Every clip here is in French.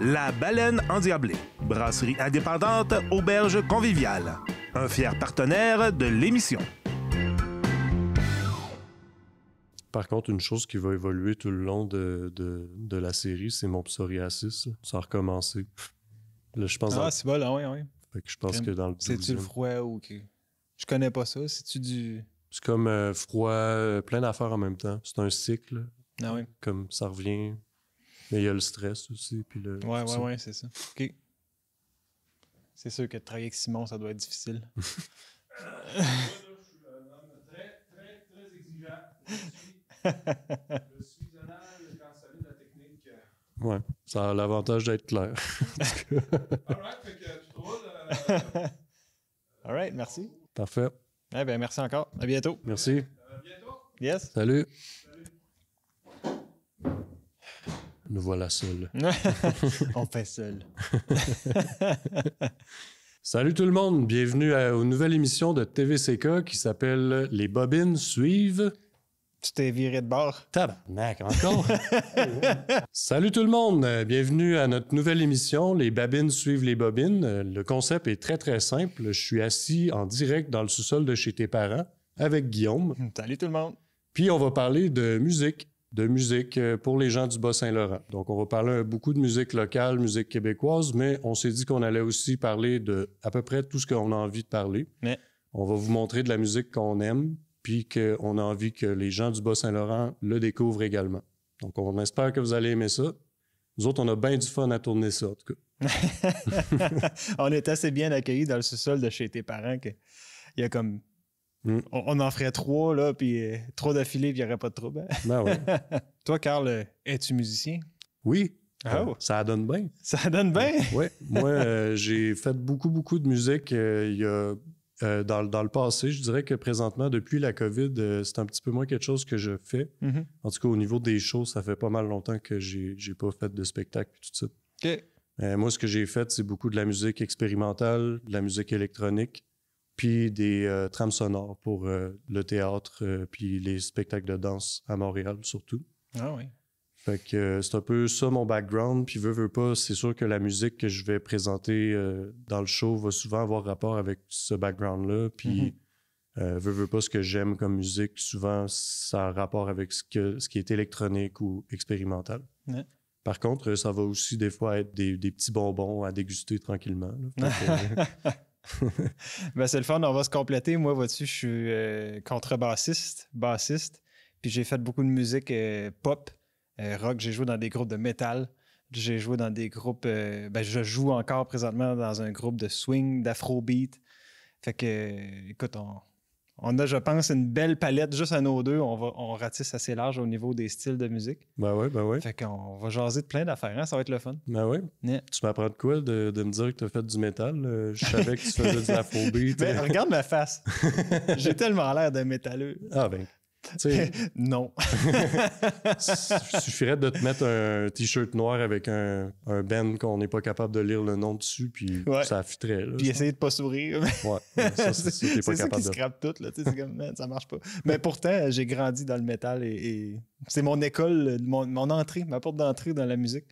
La Baleine Endiablée, brasserie indépendante, auberge conviviale. Un fier partenaire de l'émission. Par contre, une chose qui va évoluer tout le long de, la série, c'est mon psoriasis. Ça a recommencé. je pense ah, c'est bon, là, oui, oui. je pense que dans le. C'est-tu le froid ou. Je connais pas ça. C'est-tu du. C'est comme euh, froid, euh, plein d'affaires en même temps. C'est un cycle. Ah oui. Comme ça revient mais il y a le stress aussi. Puis le, ouais, ouais, ouais, c'est ça. OK. C'est sûr que de travailler avec Simon, ça doit être difficile. je suis un homme très, très, très exigeant. Je suis, un homme quand de la technique. Ouais, ça a l'avantage d'être clair. All right, fait que tu trouves. All right, merci. Parfait. Eh bien, merci encore. À bientôt. Merci. À bientôt. Yes. Salut. Salut. Nous voilà seuls. On fait seul. Salut tout le monde, bienvenue à une nouvelle émission de TVCK qui s'appelle Les bobines suivent. Tu t'es viré de bord. encore. Salut tout le monde, euh, bienvenue à notre nouvelle émission Les bobines suivent les bobines. Euh, le concept est très très simple. Je suis assis en direct dans le sous-sol de chez tes parents avec Guillaume. Salut tout le monde. Puis on va parler de musique de musique euh, pour les gens du Bas-Saint-Laurent. Donc, on va parler beaucoup de musique locale, musique québécoise, mais on s'est dit qu'on allait aussi parler de à peu près tout ce qu'on a envie de parler. On va vous montrer de la musique qu'on aime, puis qu'on a envie que les gens du Bas-Saint-Laurent le découvrent également. Donc, on espère que vous allez aimer ça. Nous autres, on a bien du fun à tourner ça, en tout cas. on est assez bien accueillis dans le sous-sol de chez tes parents qu'il y a comme Hmm. On, en ferait trois, là, puis euh, trois d'affilée, puis il n'y aurait pas de trouble. Hein? Ben Toi, Carl, euh, es-tu musicien? Oui. Ah euh, ça donne bien. Ça donne bien? oui. Moi, j'ai fait beaucoup, beaucoup de musique dans, le passé. Je dirais que présentement, depuis la COVID, c'est un petit peu moins quelque chose que je fais. Mm-hmm. En tout cas, au niveau des shows, ça fait pas mal longtemps que j'ai pas fait de spectacle tout ça. moi, ce que j'ai fait, c'est beaucoup de la musique expérimentale, de la musique électronique puis des euh, trames sonores pour euh, le théâtre, euh, puis les spectacles de danse à Montréal surtout. Ah oui. Fait que c'est un peu ça mon background, puis veux, veux pas, c'est sûr que la musique que je vais présenter dans le show va souvent avoir rapport avec ce background-là, puis mm-hmm. veux, pas, ce que j'aime comme musique, souvent ça a rapport avec ce, que, ce qui est électronique ou expérimental. Par contre, ça va aussi des fois être des, petits bonbons à déguster tranquillement. ben, c'est le fun, on va se compléter. Moi, vois-tu, je suis euh, contrebassiste, bassiste, puis j'ai fait beaucoup de musique euh, pop, euh, rock. J'ai joué dans des groupes de metal J'ai joué dans des groupes. ben, je joue encore présentement dans un groupe de swing, d'afrobeat. Fait que, écoute, on, on a, je pense, une belle palette juste à nos deux. On, va, on ratisse assez large au niveau des styles de musique. Ben oui, ben oui. Fait qu'on va jaser de plein d'affaires, hein? ça va être le fun. Ben oui. Tu m'apprends de quoi de, me dire que tu as fait du métal? Euh? Je savais que tu faisais de la phobie. Ben, regarde ma face. J'ai tellement l'air de métalleux. Ah ben, non. Il suffirait de te mettre un t-shirt noir avec un, band qu'on n'est pas capable de lire le nom dessus, puis ça affiterait. puis essayer de pas sourire. ouais, ça, c'est ça qui tout. comme, ça marche pas. Mais pourtant, j'ai grandi dans le métal et, c'est mon école, mon, entrée, ma porte d'entrée dans la musique.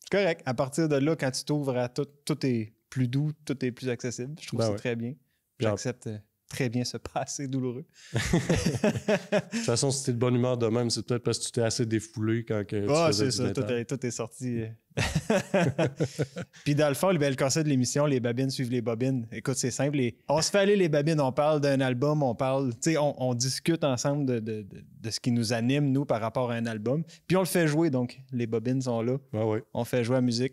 C'est correct. À partir de là, quand tu t'ouvres à tout, tout est plus doux, tout est plus accessible. Je trouve ben ça très bien. J'accepte. Euh, très bien se passer douloureux. de toute façon, si t'es de bonne humeur de même, c'est peut-être parce que tu t'es assez défoulé quand que ah, tout est, sorti. Mm. Puis dans le fond, le bel conseil de l'émission, les babines suivent les bobines. Écoute, c'est simple. on se fait aller les babines, on parle d'un album, on parle, tu sais, on, discute ensemble de, ce qui nous anime, nous, par rapport à un album. Puis on le fait jouer, donc les bobines sont là. On fait jouer la musique.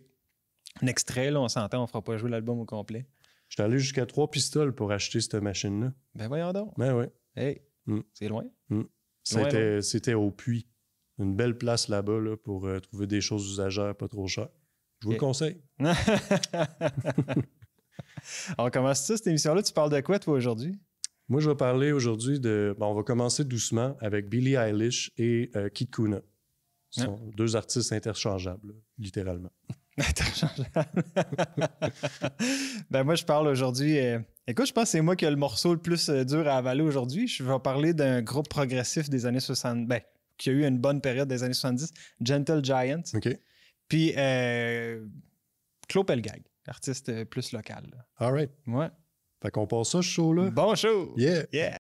Un extrait, là, on s'entend, on fera pas jouer l'album au complet. Je suis allé jusqu'à trois pistoles pour acheter cette machine-là. Ben voyons donc. Ben oui. Hey, mm. c'est mm. loin. C'était au puits. Une belle place là-bas pour euh, trouver des choses usagères pas trop chères. Je vous le conseille. on commence ça, cette émission-là. Tu parles de quoi, toi, aujourd'hui? Moi, je vais parler aujourd'hui de. Bon, on va commencer doucement avec Billie Eilish et euh, Kit Ce hein? sont deux artistes interchangeables, littéralement. ben moi, je parle aujourd'hui. Euh, écoute, je pense que c'est moi qui ai le morceau le plus euh, dur à avaler aujourd'hui. Je vais parler d'un groupe progressif des années 60. Ben, qui a eu une bonne période des années 70, Gentle Giant. OK. Puis euh, Claude Pelgag, artiste euh, plus local. All right. Ouais. Fait qu'on passe ça, ce show-là. Bon show! Yeah! Yeah!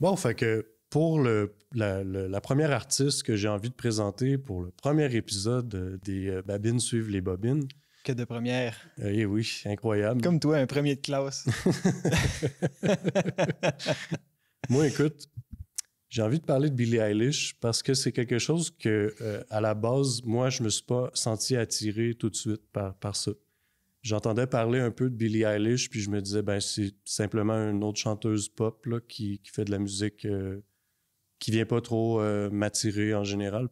Bon, fait que pour le, la, première artiste que j'ai envie de présenter pour le premier épisode euh, des euh, Babines suivent les bobines. Que de première. Euh, eh oui, incroyable. Comme toi, un premier de classe. Moi, écoute, j'ai envie de parler de Billie Eilish parce que c'est quelque chose que, à la base, moi, je me suis pas senti attiré tout de suite par, par ça. J'entendais parler un peu de Billie Eilish, puis je me disais, ben, c'est simplement une autre chanteuse pop là, qui, qui, fait de la musique qui vient pas trop euh, m'attirer en général.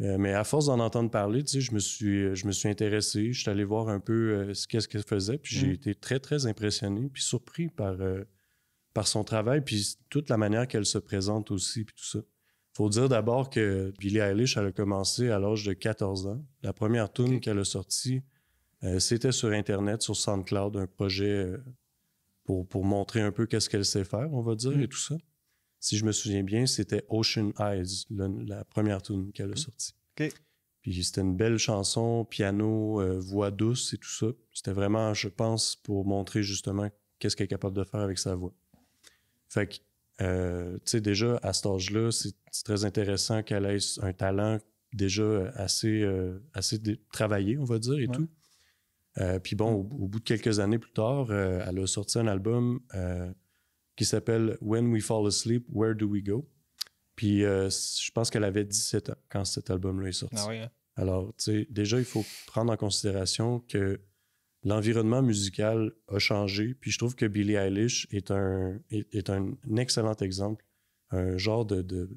Euh, mais à force d'en entendre parler, tu je me suis, euh, je me suis intéressé, je suis allé voir un peu ce qu'elle faisait, puis j'ai mm. été très très impressionné, puis surpris par par son travail, puis toute la manière qu'elle se présente aussi, puis tout ça. Faut dire d'abord que Billie Eilish, a commencé à l'âge de 14 ans. La première tune qu'elle a sortie, c'était sur Internet, sur SoundCloud, un projet pour, montrer un peu qu'est-ce qu'elle sait faire, on va dire, mm. et tout ça si je me souviens bien, c'était Ocean Eyes, la première tune qu'elle a sortie. Puis c'était une belle chanson, piano, euh, voix douce et tout ça. C'était vraiment, je pense, pour montrer justement qu'est-ce qu'elle est capable de faire avec sa voix. Fait que, euh, tu sais, déjà, à cet âge-là, c'est très intéressant qu'elle ait un talent déjà euh, assez, assez travaillé, on va dire, et tout. puis bon, au, bout de quelques années plus tard, elle a sorti un album qui s'appelle When We Fall Asleep, Where Do We Go? Puis euh, je pense qu'elle avait 17 ans quand cet album-là est sorti. Ah hein? Alors, tu sais, déjà, il faut prendre en considération que l'environnement musical a changé. Puis je trouve que Billie Eilish est un, est, un excellent exemple, un genre de, de,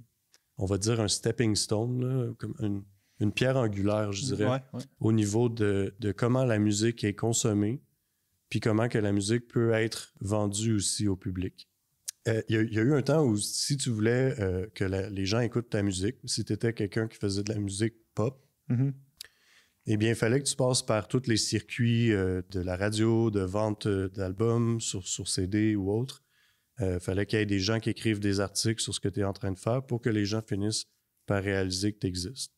on va dire, un stepping stone, comme une, une, pierre angulaire, je dirais, au niveau de, de, comment la musique est consommée, puis comment que la musique peut être vendue aussi au public. Euh, il y, a eu un temps où si tu voulais euh, que les gens écoutent ta musique, si tu étais quelqu'un qui faisait de la musique pop, mm-hmm. eh bien, il fallait que tu passes par tous les circuits euh, de la radio, de vente d'albums sur, sur, CD ou autre. Fallait fallait qu'il y ait des gens qui écrivent des articles sur ce que tu es en train de faire pour que les gens finissent par réaliser que tu existes.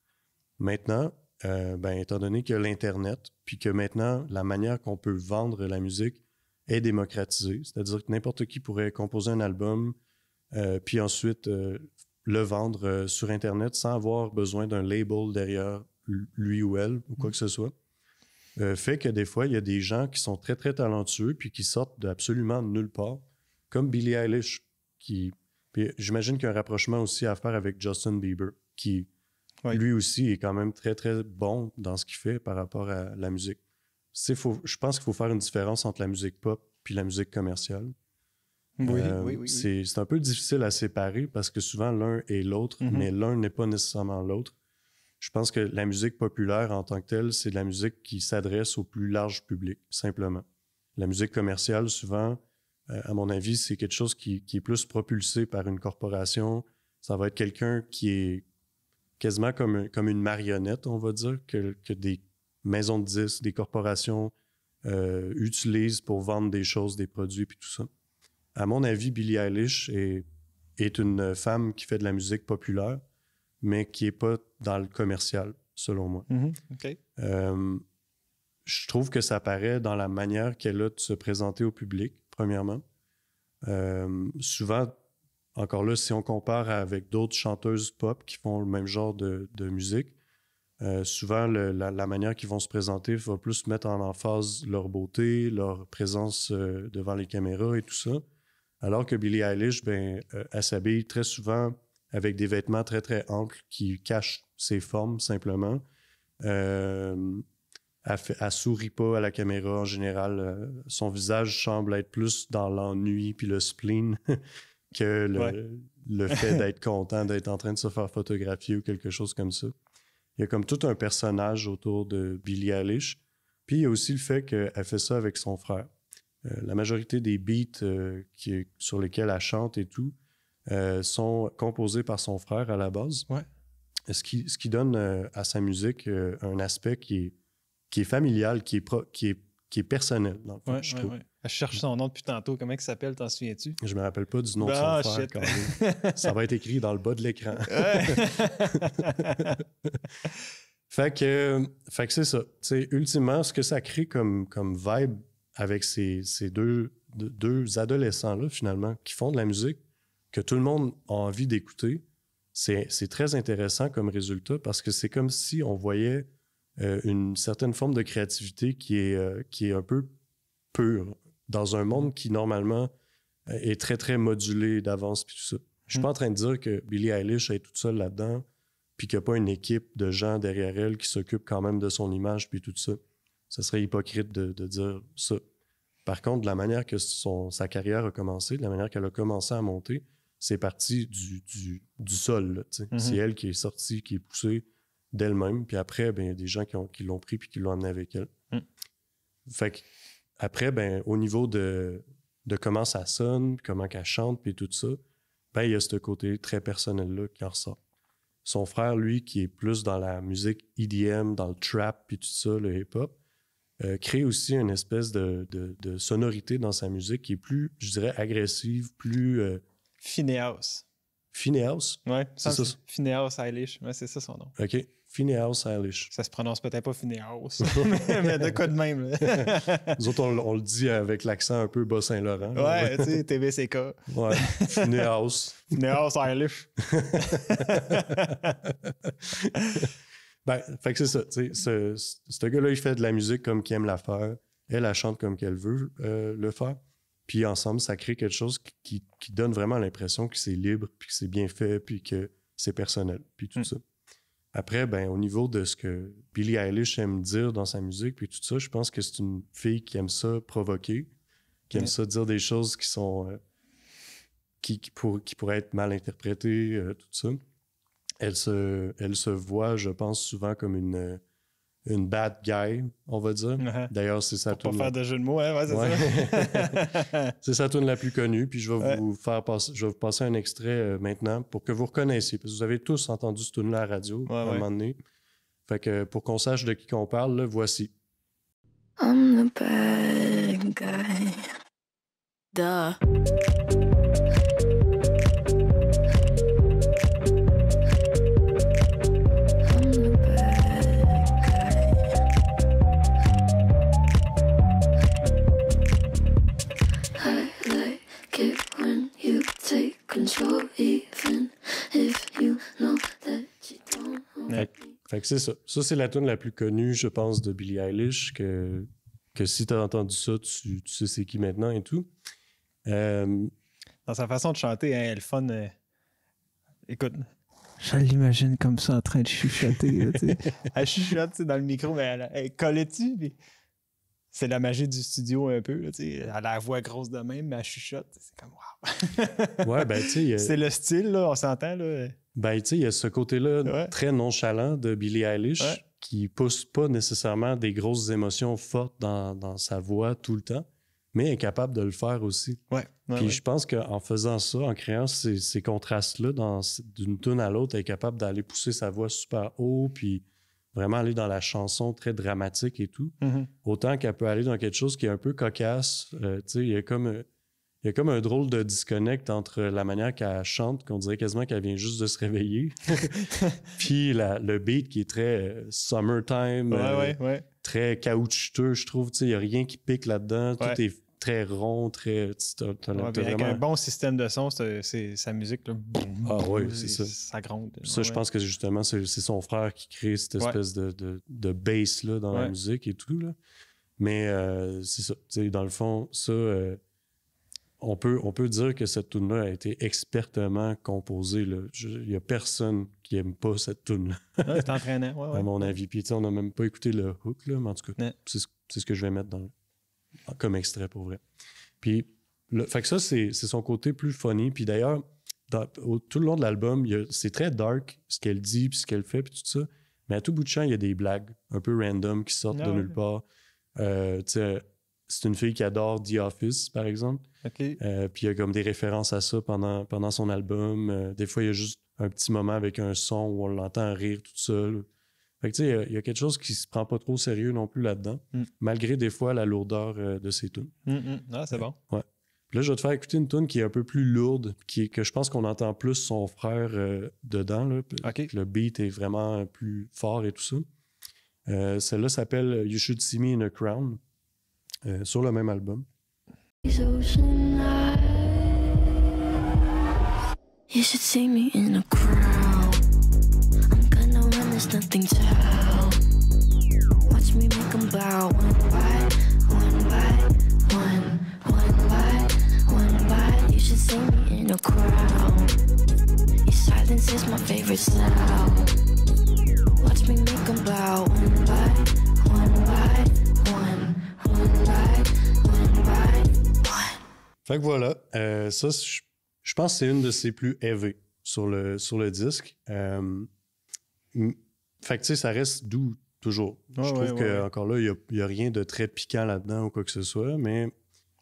Maintenant, euh, ben, étant donné que l'Internet, puis que maintenant, la manière qu'on peut vendre la musique est démocratisée, c'est-à-dire que n'importe qui pourrait composer un album, euh, puis ensuite euh, le vendre sur Internet sans avoir besoin d'un label derrière lui ou elle, ou quoi mm. que ce soit, fait que des fois, il y a des gens qui sont très, très talentueux, puis qui sortent d'absolument nulle part, comme Billie Eilish, qui... j'imagine qu'il y a un rapprochement aussi à faire avec Justin Bieber, qui lui aussi est quand même très, très bon dans ce qu'il fait par rapport à la musique. je pense qu'il faut faire une différence entre la musique pop puis la musique commerciale. Oui, oui, euh, oui, C'est un peu difficile à séparer parce que souvent l'un est l'autre, mhm. mais l'un n'est pas nécessairement l'autre. Je pense que la musique populaire en tant que telle, c'est de la musique qui s'adresse au plus large public, simplement. La musique commerciale, souvent, euh, à mon avis, c'est quelque chose qui, qui, est plus propulsé par une corporation. Ça va être quelqu'un qui est quasiment comme, une marionnette, on va dire, que, des maisons de disques, des corporations euh, utilisent pour vendre des choses, des produits, puis tout ça. À mon avis, Billie Eilish est, une femme qui fait de la musique populaire, mais qui n'est pas dans le commercial, selon moi. Mm-hmm. Euh, je trouve que ça apparaît dans la manière qu'elle a de se présenter au public, premièrement. Euh, souvent, encore là, si on compare avec d'autres chanteuses pop qui font le même genre de, musique, euh, souvent, la, manière qu'ils vont se présenter va plus mettre en emphase leur beauté, leur présence euh, devant les caméras et tout ça. Alors que Billie Eilish, ben, euh, elle s'habille très souvent avec des vêtements très, très amples qui cachent ses formes simplement. elle, ne sourit pas à la caméra en général. son visage semble être plus dans l'ennui puis le spleen que le, le fait d'être content d'être en train de se faire photographier ou quelque chose comme ça. Il y a comme tout un personnage autour de Billie Eilish. Puis il y a aussi le fait qu'elle fait ça avec son frère. Euh, la majorité des beats euh, qui, sur lesquels elle chante et tout euh, sont composés par son frère à la base. Ce, qui, ce qui donne à sa musique un aspect qui est, qui est familial, qui est, qui qui est personnel, je je cherche son nom depuis tantôt. Comment il s'appelle, t'en souviens-tu? Je me rappelle pas du nom de son frère. Ça va être écrit dans le bas de l'écran. fait que, c'est ça. ultimement, ce que ça crée comme, comme vibe avec ces, deux, deux adolescents-là, finalement, qui font de la musique, que tout le monde a envie d'écouter, c'est très intéressant comme résultat parce que c'est comme si on voyait euh, une certaine forme de créativité qui est, euh, qui est un peu pure, dans un monde qui, normalement, euh, est très, très modulé d'avance puis tout ça. Je suis pas en train de dire que Billie Eilish est toute seule là-dedans, puis qu'il n'y a pas une équipe de gens derrière elle qui s'occupe quand même de son image puis tout ça. Ce serait hypocrite de, dire ça. Par contre, de la manière que son, sa carrière a commencé, de la manière qu'elle a commencé à monter, c'est parti du, du, sol. Mhm. C'est elle qui est sortie, qui est poussée d'elle-même. Puis après, ben, il y a des gens qui, l'ont pris puis qui l'ont amenée avec elle. Mm. Fait que après, ben, au niveau de, de comment ça sonne, comment qu'elle chante, puis tout ça, ben, il y a ce côté très personnel-là qui en ressort. Son frère, lui, qui est plus dans la musique EDM, dans le trap, puis tout ça, le hip-hop, euh, crée aussi une espèce de, sonorité dans sa musique qui est plus, je dirais, agressive, plus... Euh... Phineas. Phineas? Oui, c'est ça. Phineas Eilish, c'est ça son nom. OK. Phineas Eilish. Ça se prononce peut-être pas Phineas, mais, de quoi de même. Nous autres, on, le dit avec l'accent un peu Bas-Saint-Laurent. Ouais, tu sais, TVCK. Ouais, Phineas. Phineas Eilish. ben, fait que c'est ça, tu sais, ce, ce gars-là, il fait de la musique comme qu'il aime la faire. Elle, la chante comme qu'elle veut euh, le faire. Puis ensemble, ça crée quelque chose qui, donne vraiment l'impression que c'est libre, puis que c'est bien fait, puis que c'est personnel, puis tout hmm. ça. Après, ben, au niveau de ce que Billie Eilish aime dire dans sa musique, puis tout ça, je pense que c'est une fille qui aime ça provoquer, qui aime ça dire des choses qui sont. Euh, qui, pour, qui, pourraient être mal interprétées, euh, tout ça. Elle se, elle se voit, je pense, souvent comme une euh, une bad guy, on va dire. Uh-huh. D'ailleurs, c'est sa Pour faire de jeu de mots, hein, Ouais, c'est ça. c'est sa tune la plus connue. Puis je vais vous faire passer, je vais vous passer un extrait euh, maintenant pour que vous reconnaissiez. Parce que vous avez tous entendu ce tune à la radio à un moment donné. Fait que pour qu'on sache de qui qu'on parle, le voici. I'm bad guy. Duh. Fait que c'est ça. Ça, c'est la tune la plus connue, je pense, de Billie Eilish, que, que si t'as entendu ça, tu, sais c'est qui maintenant et tout. Euh, dans sa façon de chanter, hein, elle fun. Euh, écoute. Je l'imagine comme ça en train de chuchoter. elle chuchote dans le micro, mais elle, collait tu C'est la magie du studio un peu. Là, elle a la voix grosse de même, mais elle chuchote. C'est comme waouh ouais, ben, tu sais. C'est le style, là, on s'entend. là. Ben, il y a ce côté-là très nonchalant de Billie Eilish qui pousse pas nécessairement des grosses émotions fortes dans, sa voix tout le temps, mais est capable de le faire aussi. Puis je pense qu'en faisant ça, en créant ces, contrastes-là d'une tune à l'autre, elle est capable d'aller pousser sa voix super haut, puis vraiment aller dans la chanson très dramatique et tout. Mm-hmm. Autant qu'elle peut aller dans quelque chose qui est un peu cocasse. Euh, tu sais, il y a comme euh, il y a comme un drôle de disconnect entre la manière qu'elle chante, qu'on dirait quasiment qu'elle vient juste de se réveiller, puis le beat qui est très euh, summertime, euh, très caoutchouteux, je trouve. Il n'y a rien qui pique là-dedans. Tout est très rond, très. Avec un bon système de son, c'est, sa musique. ah oui, c'est ça. Ça gronde. Ça, je pense que justement, c'est, son frère qui crée cette espèce de, de, de bass dans la musique et tout. Là. Mais euh, c'est ça. Dans le fond, ça on peut, on peut dire que cette tune là a été expertement composée. Il n'y a personne qui n'aime pas cette tune là ah, C'est entraînant, à mon avis. Puis on n'a même pas écouté le hook, là, mais en tout cas, c'est ce que je vais mettre dans, comme extrait pour vrai. Puis, fait que ça, c'est son côté plus funny. Puis d'ailleurs, tout le long de l'album, c'est très dark ce qu'elle dit, puis ce qu'elle fait, puis tout ça. Mais à tout bout de champ, il y a des blagues un peu random qui sortent ah, de nulle part. Euh, c'est une fille qui adore The Office, par exemple. Euh, puis il y a comme des références à ça pendant, pendant son album. Euh, des fois, il y a juste un petit moment avec un son où on l'entend rire toute seule. Fait que tu sais, il y, a quelque chose qui se prend pas trop sérieux non plus là-dedans, mm. malgré des fois la lourdeur euh, de ses tunes. Mm, mm. Ah, c'est bon. Ouais. là, je vais te faire écouter une tune qui est un peu plus lourde, qui que je pense qu'on entend plus son frère dedans. Là, Le beat est vraiment plus fort et tout ça. Celle-là s'appelle You Should See Me in a Crown. Euh, sur le même album. You should see me in a crowd. I'm gonna run, Watch me bow one by one by one, one by one by. You should see me in a crowd. Your silence is my favorite sound. Watch me make them bow Fait que voilà, euh, ça, je, pense que c'est une de ses plus élevées sur le, sur le disque. Euh, fait que tu sais, ça reste doux toujours. je trouve que encore là, il n'y a, rien de très piquant là-dedans ou quoi que ce soit, mais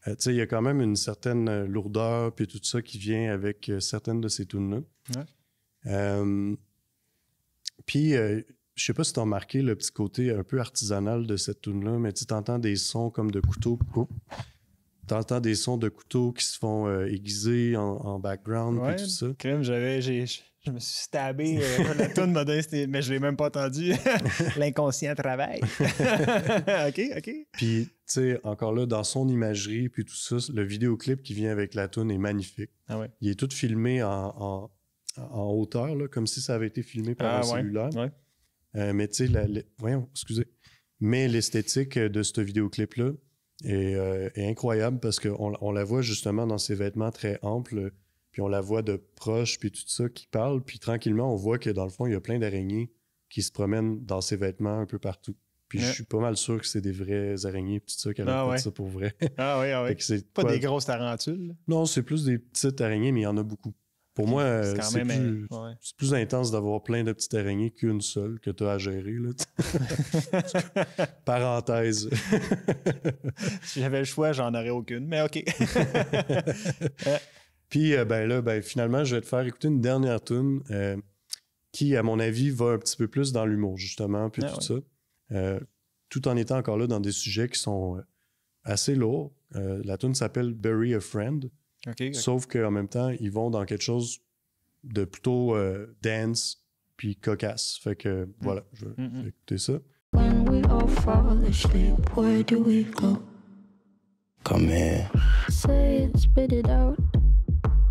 euh, tu sais, il y a quand même une certaine lourdeur puis tout ça qui vient avec certaines de ces tunes là. puis je sais pas si tu as remarqué le petit côté un peu artisanal de cette tune là mais tu t'entends des sons comme de couteau, oh t'entends des sons de couteaux qui se font euh, aiguiser en, background et tout ça. Crème, j'avais, j'ai, je me suis stabé. la euh, toune mais je l'ai même pas entendu. L'inconscient travaille. ok, ok. Puis, tu sais, encore là, dans son imagerie, puis tout ça, le vidéoclip qui vient avec la toune est magnifique. Ah Il est tout filmé en, en, hauteur, là, comme si ça avait été filmé par ah un cellulaire. Euh, mais tu sais, voyons, excusez. Mais l'esthétique de ce vidéoclip-là, et euh, incroyable parce qu'on on la voit justement dans ses vêtements très amples, puis on la voit de proche, puis tout ça qui parle, puis tranquillement, on voit que dans le fond, il y a plein d'araignées qui se promènent dans ses vêtements un peu partout. Puis je suis pas mal sûr que c'est des vraies araignées, puis tout ça, qu'elle a ah fait ça pour vrai. Ah oui, ah oui. pas des grosses tarentules. Non, c'est plus des petites araignées, mais il y en a beaucoup. Pour moi, euh, c'est plus, intense d'avoir plein de petites araignées qu'une seule que tu as à gérer. Parenthèse. si j'avais le choix, j'en aurais aucune, mais OK. Puis euh, ben là, ben, finalement, je vais te faire écouter une dernière tune euh, qui, à mon avis, va un petit peu plus dans l'humour, justement, puis ah tout ça. tout en étant encore là dans des sujets qui sont assez lourds. la tune s'appelle Bury a Friend. Okay, okay. Sauf qu'en même temps, ils vont dans quelque chose de plutôt euh, dance puis cocasse. Fait que hmm. voilà, je vais hmm, hmm. écouter ça. When we all fall asleep, where do we go? Come here. Say it, spit it out.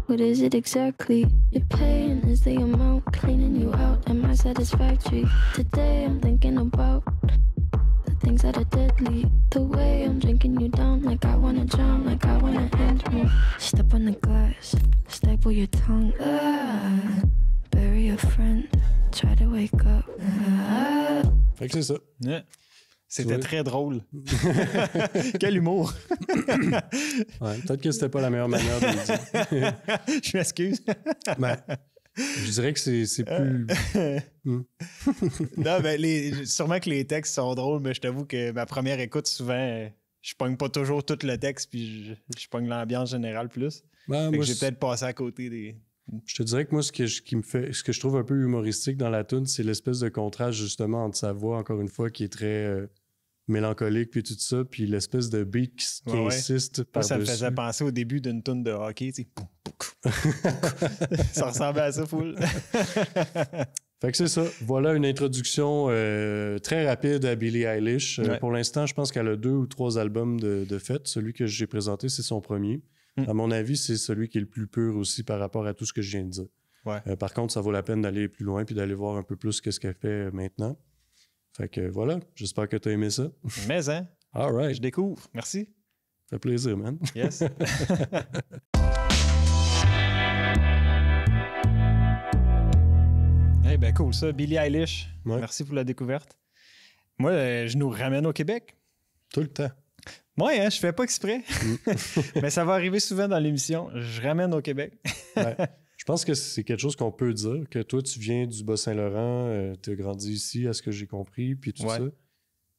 What is it exactly? Your pain is the amount cleaning you out. Am I satisfactory? Today I'm thinking about things that are deadly. The way I'm drinking you down, like I wanna drown, like I wanna end me. Step on the glass, staple your tongue. Ah, bury a friend, try to wake up. Ah. c'est ça. Yeah. C'était oui. très drôle. Quel humour! ouais, peut-être que c'était pas la meilleure manière de le dire. Je m'excuse. ben, je dirais que c'est euh. plus. Hmm. non, ben, sûrement que les textes sont drôles, mais je t'avoue que ma première écoute, souvent, euh, je pogne pas toujours tout le texte, puis je, pogne l'ambiance générale plus. Ben, j'ai peut-être passé à côté des. Je te dirais que moi, ce que je, qui me fait, ce que je trouve un peu humoristique dans la tune, c'est l'espèce de contraste justement entre sa voix, encore une fois, qui est très. Euh, mélancolique puis tout ça puis l'espèce de beat qui, insiste ça me faisait penser au début d'une tune de hockey tu ça ressemblait à ça full fait que c'est ça voilà une introduction euh, très rapide à Billie Eilish euh, pour l'instant je pense qu'elle a deux ou trois albums de, de fête celui que j'ai présenté c'est son premier hmm. à mon avis c'est celui qui est le plus pur aussi par rapport à tout ce que je viens de dire euh, par contre ça vaut la peine d'aller plus loin puis d'aller voir un peu plus qu'est-ce qu'elle fait maintenant fait que voilà, j'espère que tu as aimé ça. Mais hein? All right. Je découvre. Merci. Ça fait plaisir, man. Yes. hey, ben cool ça. Billy Eilish, merci pour la découverte. Moi, euh, je nous ramène au Québec. Tout le temps. Moi, hein, je fais pas exprès. Mm. Mais ça va arriver souvent dans l'émission. Je ramène au Québec. ouais. Je pense que c'est quelque chose qu'on peut dire, que toi, tu viens du Bas-Saint-Laurent, euh, tu as grandi ici, à ce que j'ai compris, puis tout ça.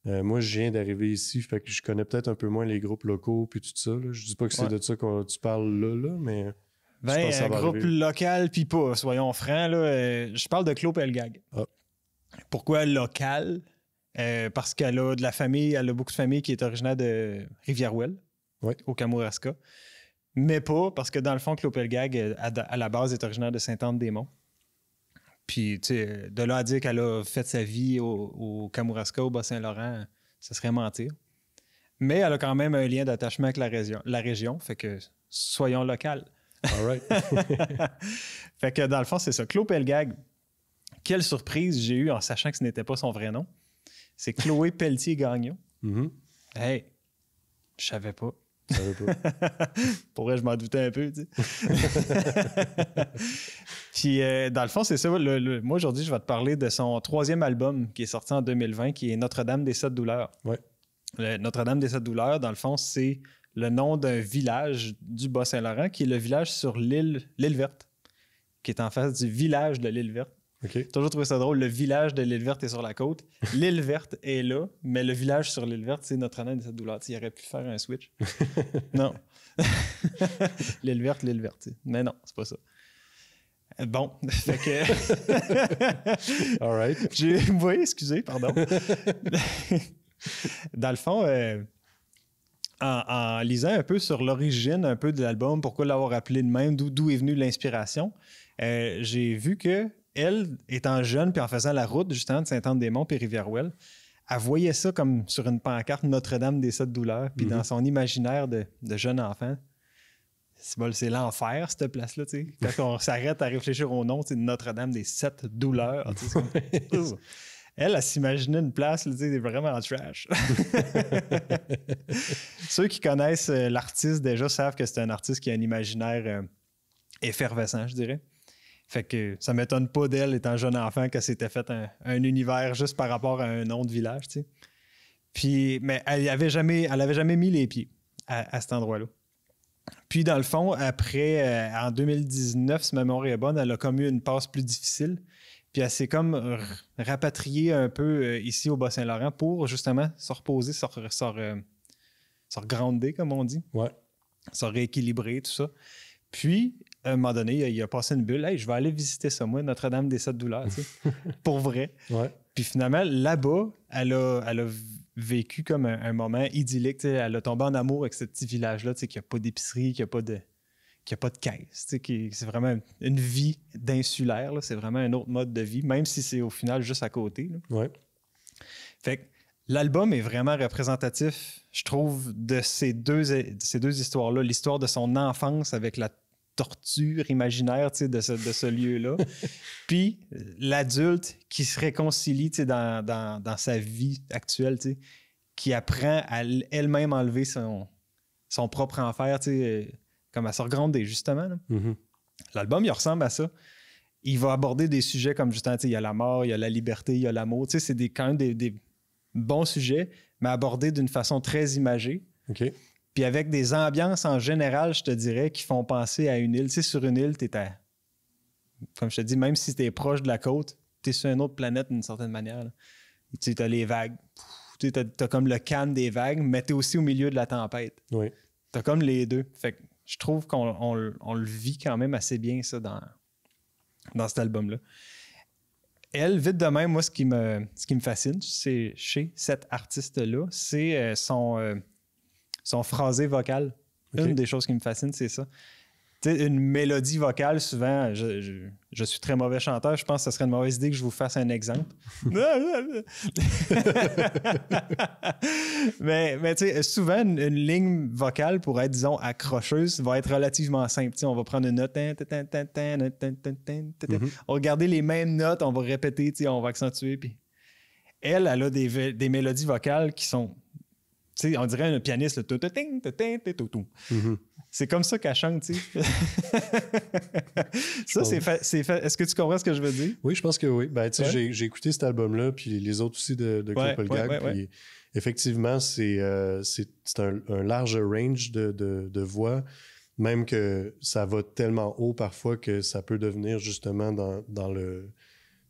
Euh, moi, je viens d'arriver ici, fait que je connais peut-être un peu moins les groupes locaux, puis tout ça. Là. Je dis pas que c'est de ça que tu parles là, là mais... Ben, un groupe local, puis pas, soyons francs. Là, euh, je parle de Claude Pelgag. Ah. Pourquoi local? parce qu'elle a de la famille, elle a beaucoup de famille qui est originaire de Rivière-Ouelle, au Kamouraska mais pas, parce que dans le fond, Clopelgag, euh, à, à la base, est originaire de saint anne des monts Puis, tu sais, de là à dire qu'elle a fait sa vie au, Kamouraska, au Bas-Saint-Laurent, ça serait mentir. Mais elle a quand même un lien d'attachement avec la région, la région, fait que soyons local. All right. fait que dans le fond, c'est ça. Pelgag, quelle surprise j'ai eue en sachant que ce n'était pas son vrai nom. C'est Chloé Pelletier-Gagnon. Mm-hmm. Hey, je savais pas. pourrais je m'en doutais un peu, tu sais. Puis, euh, dans le fond, c'est ça. moi, aujourd'hui, je vais te parler de son troisième album qui est sorti en 2020, qui est Notre-Dame des Sept Douleurs. Notre-Dame des Sept Douleurs, dans le fond, c'est le nom d'un village du Bas-Saint-Laurent, qui est le village sur l'île, l'île verte, qui est en face du village de l'île verte. J'ai Toujours trouvé ça drôle. Le village de l'île verte est sur la côte. L'île verte est là, mais le village sur l'île verte, c'est Notre-Dame de cette douleur. il aurait pu faire un switch. non. l'île verte, l'île verte. Mais non, c'est pas ça. Euh, bon, fait que. All right. J'ai... Oui, excusez, pardon. Dans le fond, euh, en, lisant un peu sur l'origine un peu de l'album, pourquoi l'avoir appelé de même, d'où, est venue l'inspiration, euh, j'ai vu que elle, étant jeune, puis en faisant la route justement de Saint-Anne-des-Monts puis Rivière-Ouelle, elle voyait ça comme sur une pancarte Notre-Dame des Sept Douleurs, puis dans mhm. son imaginaire de, jeune enfant, c'est l'enfer, cette place-là, Quand on s'arrête à réfléchir au nom, c'est Notre-Dame des Sept Douleurs. elle, a s'imaginait une place, tu sais, vraiment trash. Ceux qui connaissent euh, l'artiste déjà savent que c'est un artiste qui a un imaginaire euh, effervescent, je dirais. Fait que ça m'étonne pas d'elle, étant jeune enfant, qu'elle s'était fait un, univers juste par rapport à un autre village, Puis, mais elle n'avait jamais, elle avait jamais mis les pieds à, cet endroit-là. Puis, dans le fond, après, euh, en 2019, si ma mémoire est bonne, elle a comme eu une passe plus difficile. Puis, elle s'est comme rapatriée un peu euh, ici au Bas-Saint-Laurent pour justement se reposer, se, re, comme on dit. Ouais. Se rééquilibrer, tout ça. Puis, à un moment donné, il a passé une bulle. Hey, je vais aller visiter ça, moi, Notre-Dame des Sept Douleurs, pour vrai. Puis finalement, là-bas, elle a, elle vécu comme un, moment idyllique. elle a tombé en amour avec ce petit village-là, tu sais, qui n'a pas d'épicerie, qui a pas de qui a pas de caisse. C'est vraiment une vie d'insulaire. C'est vraiment un autre mode de vie, même si c'est au final juste à côté. Fait l'album est vraiment représentatif, je trouve, de ces deux, ces deux histoires-là. L'histoire de son enfance avec la torture imaginaire de ce, de ce lieu-là. Puis l'adulte qui se réconcilie dans, dans, sa vie actuelle, qui apprend à elle-même enlever son, son propre enfer, euh, comme à se regronder, justement. Mm-hmm. L'album, il ressemble à ça. Il va aborder des sujets comme justement, il y a la mort, il y a la liberté, il y a l'amour. C'est des, quand même des, bons sujets, mais abordés d'une façon très imagée. Puis avec des ambiances en général, je te dirais, qui font penser à une île. Tu sais, sur une île, tu à... Comme je te dis, même si tu es proche de la côte, tu es sur une autre planète d'une certaine manière. Tu as les vagues. Tu as, comme le calme des vagues, mais tu es aussi au milieu de la tempête. Oui. Tu as comme les deux. Fait que je trouve qu'on le vit quand même assez bien, ça, dans, cet album-là. Elle, vite de même, moi, ce qui me, ce qui me fascine, c'est chez cet artiste-là, c'est euh, son. Euh, son phrasé vocal. Une des choses qui me fascine, c'est ça. une mélodie vocale, souvent, je, suis très mauvais chanteur, je pense que ce serait une mauvaise idée que je vous fasse un exemple. mais souvent, une, ligne vocale pour être, disons, accrocheuse va être relativement simple. on va prendre une note. On va garder les mêmes notes, on va répéter, on va accentuer. Puis... Elle, elle a des, des mélodies vocales qui sont on dirait un pianiste, tout. Mm-hmm. C'est comme ça qu'elle chante, tu ça, c'est Est-ce que tu comprends ce que je veux dire? Oui, je pense que oui. Ben, j'ai écouté cet album-là, puis les autres aussi de, de Gag, effectivement, c'est euh, un, large range de, voix, même que ça va tellement haut parfois que ça peut devenir justement dans le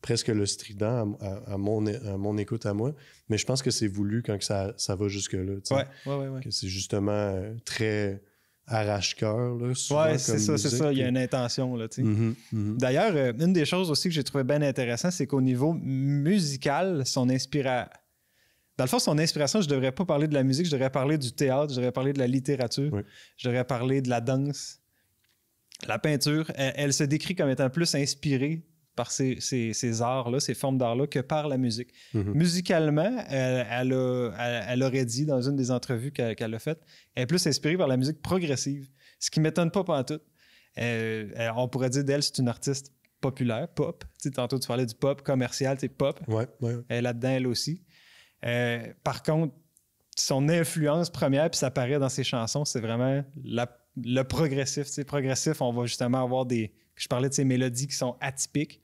presque le strident à, mon, mon, écoute à moi. Mais je pense que c'est voulu quand ça, ça va jusque-là. Oui, ouais, ouais, c'est justement euh, très arrache-cœur. Oui, c'est ça, c'est ça. Il y a une intention. Là, mm-hmm, mm-hmm. D'ailleurs, euh, une des choses aussi que j'ai trouvé bien intéressant, c'est qu'au niveau musical, son inspiration. Dans le fond, son inspiration, je devrais pas parler de la musique, je devrais parler du théâtre, je devrais parler de la littérature, je devrais parler de la danse, la peinture. elle se décrit comme étant plus inspirée par ces, arts-là, ces formes d'art-là, que par la musique. Mhm. Musicalement, elle, aurait dit dans une des entrevues qu'elle a faites, elle est plus inspirée par la musique progressive, ce qui m'étonne pas en tout. Euh, euh, on pourrait dire d'elle, c'est une artiste populaire, pop. tantôt, tu parlais du pop commercial, c'est pop. Ouais, ouais. Là-dedans, elle aussi. Euh, par contre, son influence première, puis ça paraît dans ses chansons, c'est vraiment le progressif. T'sais, progressif, on va justement avoir des. Je parlais de ces mélodies qui sont atypiques.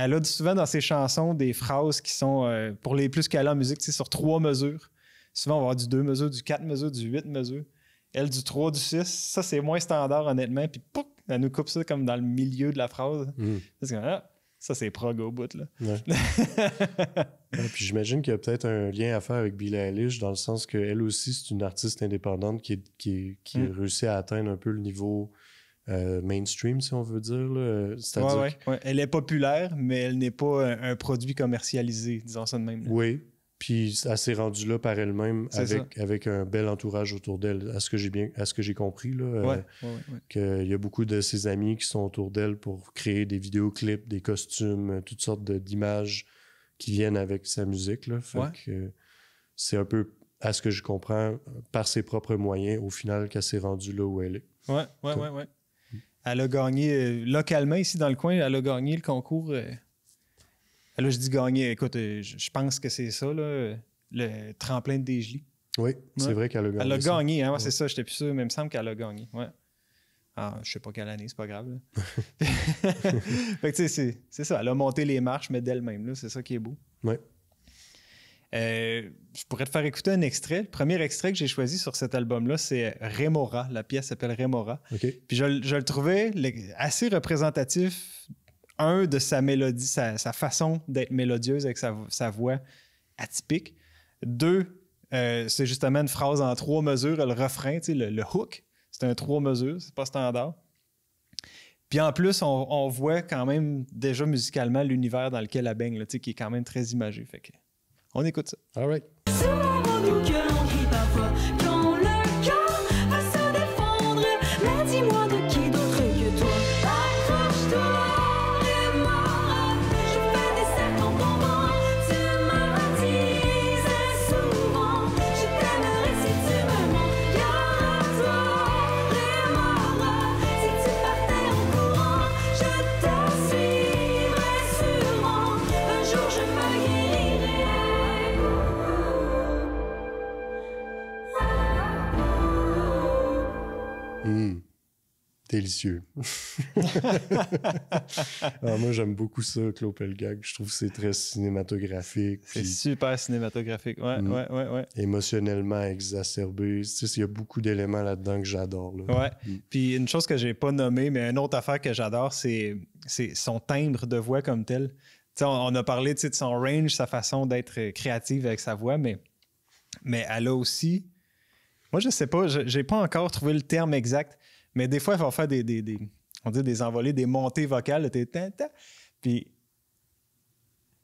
Elle a souvent dans ses chansons des phrases qui sont, euh, pour les plus a en musique, sur trois mesures. Souvent, on va avoir du deux mesures, du quatre mesures, du huit mesures. Elle, du trois, du six. Ça, c'est moins standard, honnêtement. Puis, pouf, elle nous coupe ça comme dans le milieu de la phrase. Mm. Parce que, ah, ça, c'est prog au bout. Là. puis, j'imagine qu'il y a peut-être un lien à faire avec Billie Eilish, dans le sens qu'elle aussi, c'est une artiste indépendante qui, qui, qui mm. réussit à atteindre un peu le niveau euh, mainstream, si on veut dire. Elle est populaire, mais elle n'est pas un, produit commercialisé, disons ça de même. Oui. Puis elle s'est rendue là par elle-même avec, avec un bel entourage autour d'elle, à ce que j'ai bien à ce que j'ai compris. Là, euh, Qu'il y a beaucoup de ses amis qui sont autour d'elle pour créer des vidéoclips, des costumes, euh, toutes sortes d'images qui viennent avec sa musique. Là. c'est un peu à ce que je comprends, par ses propres moyens, au final, qu'elle s'est rendue là où elle est. Oui, oui, oui elle a gagné euh, localement ici dans le coin, elle a gagné le concours. Euh. Ah, là, je dis gagné. Écoute, euh, je pense que c'est ça, là, le tremplin de Desgelis. Oui, c'est vrai qu'elle a gagné. Elle a gagné, hein, c'est ça, n'étais plus sûr, mais il me semble qu'elle a gagné. Ouais. Ah, je sais pas quelle année, c'est pas grave. fait c'est ça, elle a monté les marches, mais d'elle-même, c'est ça qui est beau. Oui. Euh, je pourrais te faire écouter un extrait. Le premier extrait que j'ai choisi sur cet album-là, c'est Remora. La pièce s'appelle Remora. Puis je, le trouvais assez représentatif, un, de sa mélodie, sa, façon d'être mélodieuse avec sa, voix atypique. Deux, euh, c'est justement une phrase en trois mesures, le refrain, le, hook. C'est un trois mesures, c'est pas standard. Puis en plus, on, voit quand même déjà musicalement l'univers dans lequel elle baigne, qui est quand même très imagé. Fait que on écoute All right. délicieux. Ah, moi, j'aime beaucoup ça, Clopelgag. Je trouve que c'est très cinématographique. C'est super cinématographique, mm. ouais, ouais, ouais, Émotionnellement exacerbé. il y a beaucoup d'éléments là-dedans que j'adore. Ouais. Mm. Puis une chose que j'ai pas nommée, mais une autre affaire que j'adore, c'est, son timbre de voix comme tel. on, a parlé de son range, sa façon d'être créative avec sa voix, mais, mais elle a aussi... Moi, je sais pas, j'ai pas encore trouvé le terme exact, mais des fois, il faut faire des, on dit des envolées, des montées vocales. Puis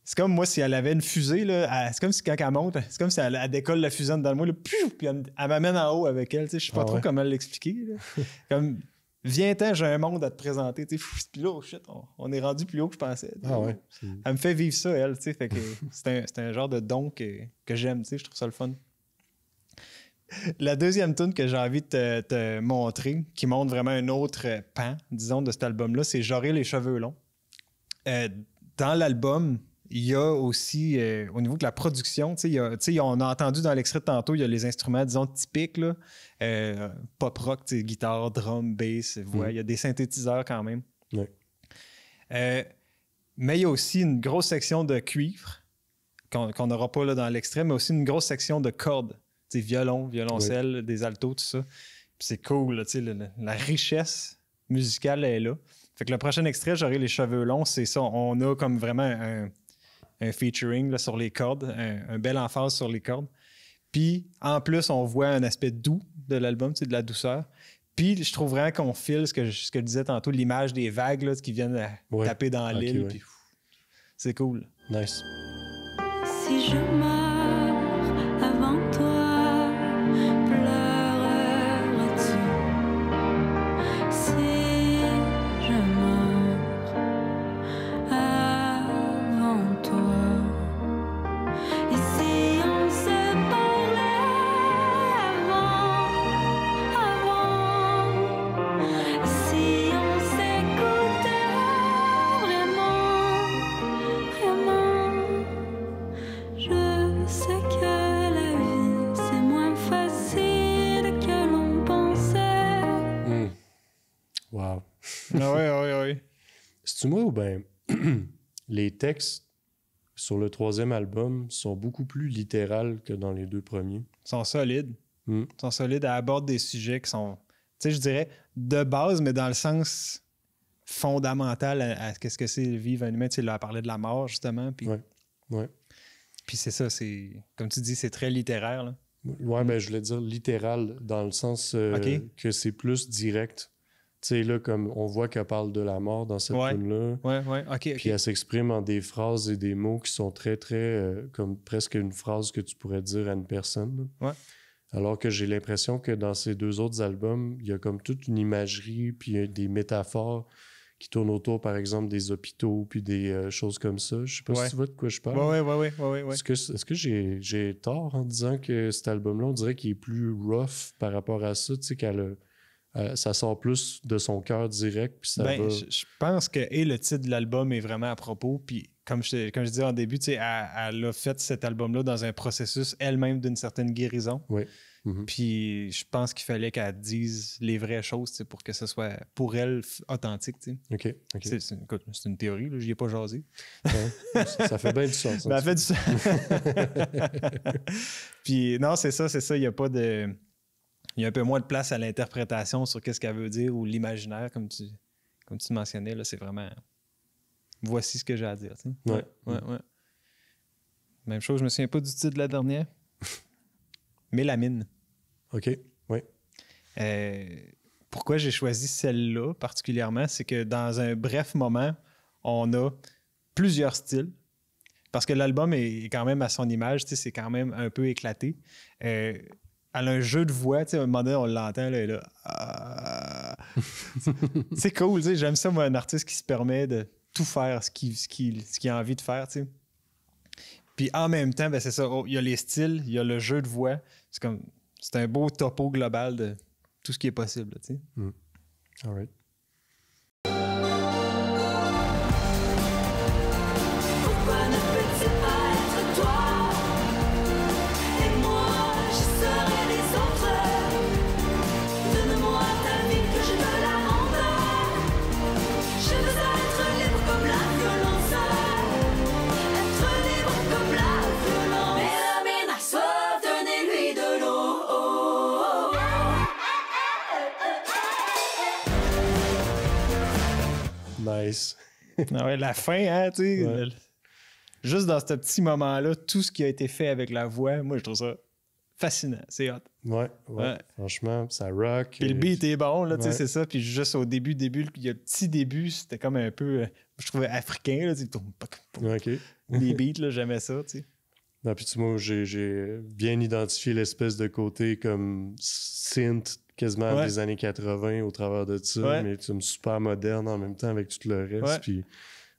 c'est comme moi si elle avait une fusée, là, c'est comme si quand elle monte, c'est comme si elle, décolle la fusée dans le mois, puis elle, m'amène en haut avec elle. Je ne sais pas ah trop comment l'expliquer. comme Viens-t'en, j'ai un monde à te présenter. Puis là, oh, on, est rendu plus haut que je pensais. Ah elle me fait vivre ça, elle. C'est un, genre de don que, que j'aime. Je trouve ça le fun. La deuxième tune que j'ai envie de te, montrer, qui montre vraiment un autre pan, disons, de cet album-là, c'est J'aurai les cheveux longs. Euh, dans l'album, il y a aussi, euh, au niveau de la production, on a entendu dans l'extrait tantôt, il y a les instruments, disons, typiques, euh, pop rock, guitare, drum, bass, mm. il y a des synthétiseurs quand même. mais il y a aussi une grosse section de cuivre qu'on n'aura pas dans l'extrait, mais aussi une grosse section de cordes violon, violoncelle, violoncelles, des altos, tout ça. c'est cool, la richesse musicale est là. Fait que le prochain extrait, j'aurai les cheveux longs, c'est ça. On a comme vraiment un, featuring là, sur les cordes, un, bel emphase sur les cordes. Puis en plus, on voit un aspect doux de l'album, de la douceur. Puis je trouve vraiment qu'on file ce que, je, ce disais tantôt, l'image des vagues qui viennent euh, taper dans l'île. C'est cool. Nice. Si je ben, les textes sur le troisième album sont beaucoup plus littérales que dans les deux premiers. Ils sont solides. solide hmm. Ils sont abordent des sujets qui sont, je dirais, de base, mais dans le sens fondamental à, qu'est-ce que c'est vivre un humain. Tu sais, parlé de la mort, justement. Puis ouais. Puis c'est ça, c'est comme tu dis, c'est très littéraire. Oui, mais ben, je voulais dire littéral dans le sens euh, que c'est plus direct sais, là, comme on voit qu'elle parle de la mort dans cette scène là Ouais, Puis elle s'exprime en des phrases et des mots qui sont très, très, euh, comme presque une phrase que tu pourrais dire à une personne. Alors que j'ai l'impression que dans ces deux autres albums, il y a comme toute une imagerie, puis euh, des métaphores qui tournent autour, par exemple, des hôpitaux, puis des euh, choses comme ça. Je sais pas si tu vois de quoi je parle. Ouais, ouais, ouais, ouais, ouais Est-ce que, que j'ai tort en disant que cet album-là, on dirait qu'il est plus rough par rapport à ça, tu sais, qu'elle euh, ça sort plus de son cœur direct. ben, je, pense que et le titre de l'album est vraiment à propos. Puis comme je, comme je disais en début, elle, elle a fait cet album-là dans un processus elle-même d'une certaine guérison. Oui. Mhm. Puis je pense qu'il fallait qu'elle dise les vraies choses pour que ce soit pour elle authentique. Ok. C'est, une théorie, je n'y ai pas jasé. ça, fait bien du sens. Hein, ben, ça, fait du sens. Puis non, c'est ça, c'est ça. Il n'y a pas de il y a un peu moins de place à l'interprétation sur qu'est-ce qu'elle veut dire ou l'imaginaire, comme tu, comme tu mentionnais. Là, c'est vraiment voici ce que j'ai à dire. Même chose, je me souviens pas du titre de la dernière. Mélamine. OK, oui. Euh, pourquoi j'ai choisi celle-là particulièrement, c'est que dans un bref moment, on a plusieurs styles. Parce que l'album est quand même à son image, c'est quand même un peu éclaté. Euh, elle a un jeu de voix, tu sais, à un moment donné, on l'entend, là, là. Ah. c'est cool, tu sais, j'aime ça, moi, un artiste qui se permet de tout faire, ce qu'il qui, qui a envie de faire, tu sais. Puis en même temps, ben, c'est ça, oh, il y a les styles, il y a le jeu de voix. C'est comme, c'est un beau topo global de tout ce qui est possible, tu sais. Mm. All right. Ah la fin, hein, tu Juste dans ce petit moment-là, tout ce qui a été fait avec la voix, moi, je trouve ça fascinant. C'est hot. Ouais, ouais, Franchement, ça rock. Puis le euh, beat est bon, là, tu sais, c'est ça. Puis juste au début, début, il y a le petit début, c'était comme un peu, euh, je trouvais africain, là, tu OK. Les beats, là, j'aimais ça, tu sais. Non, puis tu moi, j'ai bien identifié l'espèce de côté comme synth quasiment des années 80 au travers de ça, mais tu es super moderne en même temps avec tout le reste. Puis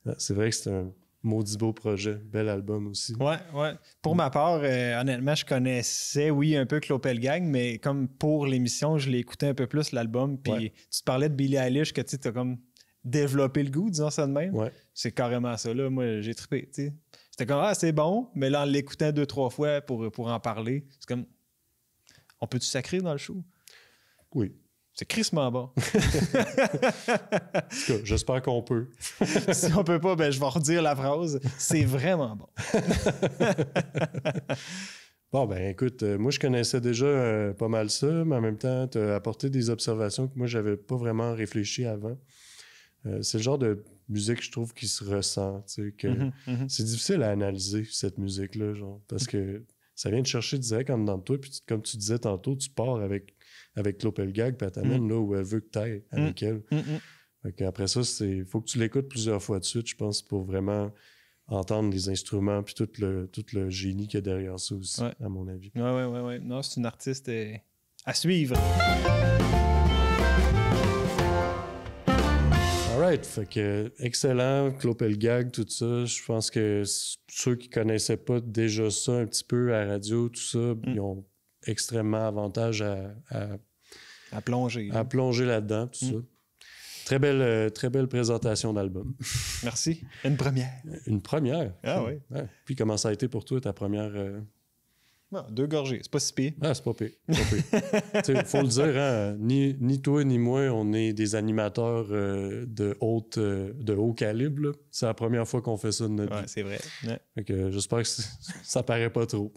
euh, c'est vrai que c'est un maudit beau projet, bel album aussi. Ouais, ouais. Pour ma part, euh, honnêtement, je connaissais, oui, un peu Gang mais comme pour l'émission, je l'ai écouté un peu plus l'album. Puis tu te parlais de Billy Eilish, que tu as comme développé le goût, disons ça de même. C'est carrément ça, là. Moi, j'ai trippé, C'était comme, ah, c'est bon, mais là, en l'écoutant deux, trois fois pour, pour en parler, c'est comme, on peut-tu sacrer dans le show? Oui. C'est crissement bon. J'espère qu'on peut. si on peut pas, ben, je vais redire la phrase. C'est vraiment bon. bon, ben écoute, euh, moi je connaissais déjà euh, pas mal ça, mais en même temps, tu as apporté des observations que moi j'avais pas vraiment réfléchi avant. Euh, c'est le genre de musique, je trouve, qui se ressent. Mhm, mhm. C'est difficile à analyser, cette musique-là, genre, parce que ça vient te chercher direct en dedans de toi, puis comme tu disais tantôt, tu pars avec avec Clopelgag, puis elle t'amène mm. là où elle veut que tu ailles avec mm. elle. Mm, après ça, il faut que tu l'écoutes plusieurs fois de suite, je pense, pour vraiment entendre les instruments puis tout le, tout le génie qu'il y a derrière ça aussi, à mon avis. Oui, oui, oui. Ouais. Non, c'est une artiste euh, à suivre. Alright, fait que excellent, Clopelgag, tout ça. Je pense que ceux qui connaissaient pas déjà ça un petit peu à la radio, tout ça, ils ont extrêmement avantage à, plonger. À hein. plonger là-dedans, tout mm. Très belle, euh, très belle présentation d'album. Merci. Une première. Une première. Ah Puis comment ça a été pour toi, ta première. Euh? Ah, deux gorgées. C'est pas si pire. Ah, c'est pas pire. Il faut le dire, hein, ni, ni, toi ni moi, on est des animateurs euh, de, haute, de haut calibre. C'est la première fois qu'on fait ça de notre ouais, c'est vrai. J'espère que ça paraît pas trop.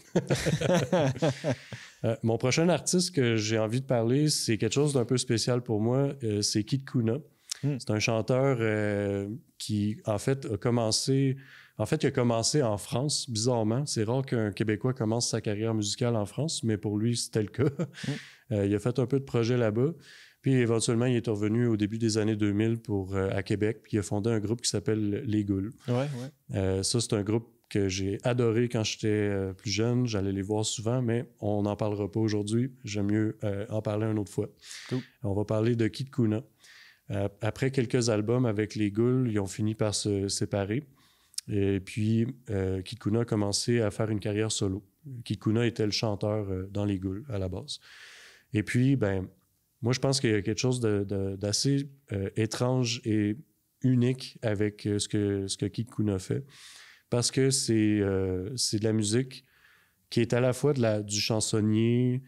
Euh, mon prochain artiste que j'ai envie de parler, c'est quelque chose d'un peu spécial pour moi. Euh, c'est Kit Kuna. Hmm. C'est un chanteur euh, qui, en fait, a commencé. En fait, il a commencé en France, bizarrement. C'est rare qu'un Québécois commence sa carrière musicale en France, mais pour lui, c'était le cas. Hmm. il a fait un peu de projets là-bas. Puis éventuellement, il est revenu au début des années 2000 pour, à Québec, puis il a fondé un groupe qui s'appelle Les Goules. ça, c'est un groupe que j'ai adoré quand j'étais euh, plus jeune. J'allais les voir souvent, mais on n'en parlera pas aujourd'hui. J'aime mieux euh, en parler une autre fois. On va parler de Kit Kuna. Euh, après quelques albums avec les Ghouls, ils ont fini par se séparer. Et puis, euh, Kit Kuna a commencé à faire une carrière solo. Kit Kuna était le chanteur dans les Ghouls à la base. Et puis, ben, moi, je pense qu'il y a quelque chose d'assez étrange et unique avec ce que, ce que Kit Kuna fait parce que euh, c'est de la musique qui est à la fois de la, du chansonnier,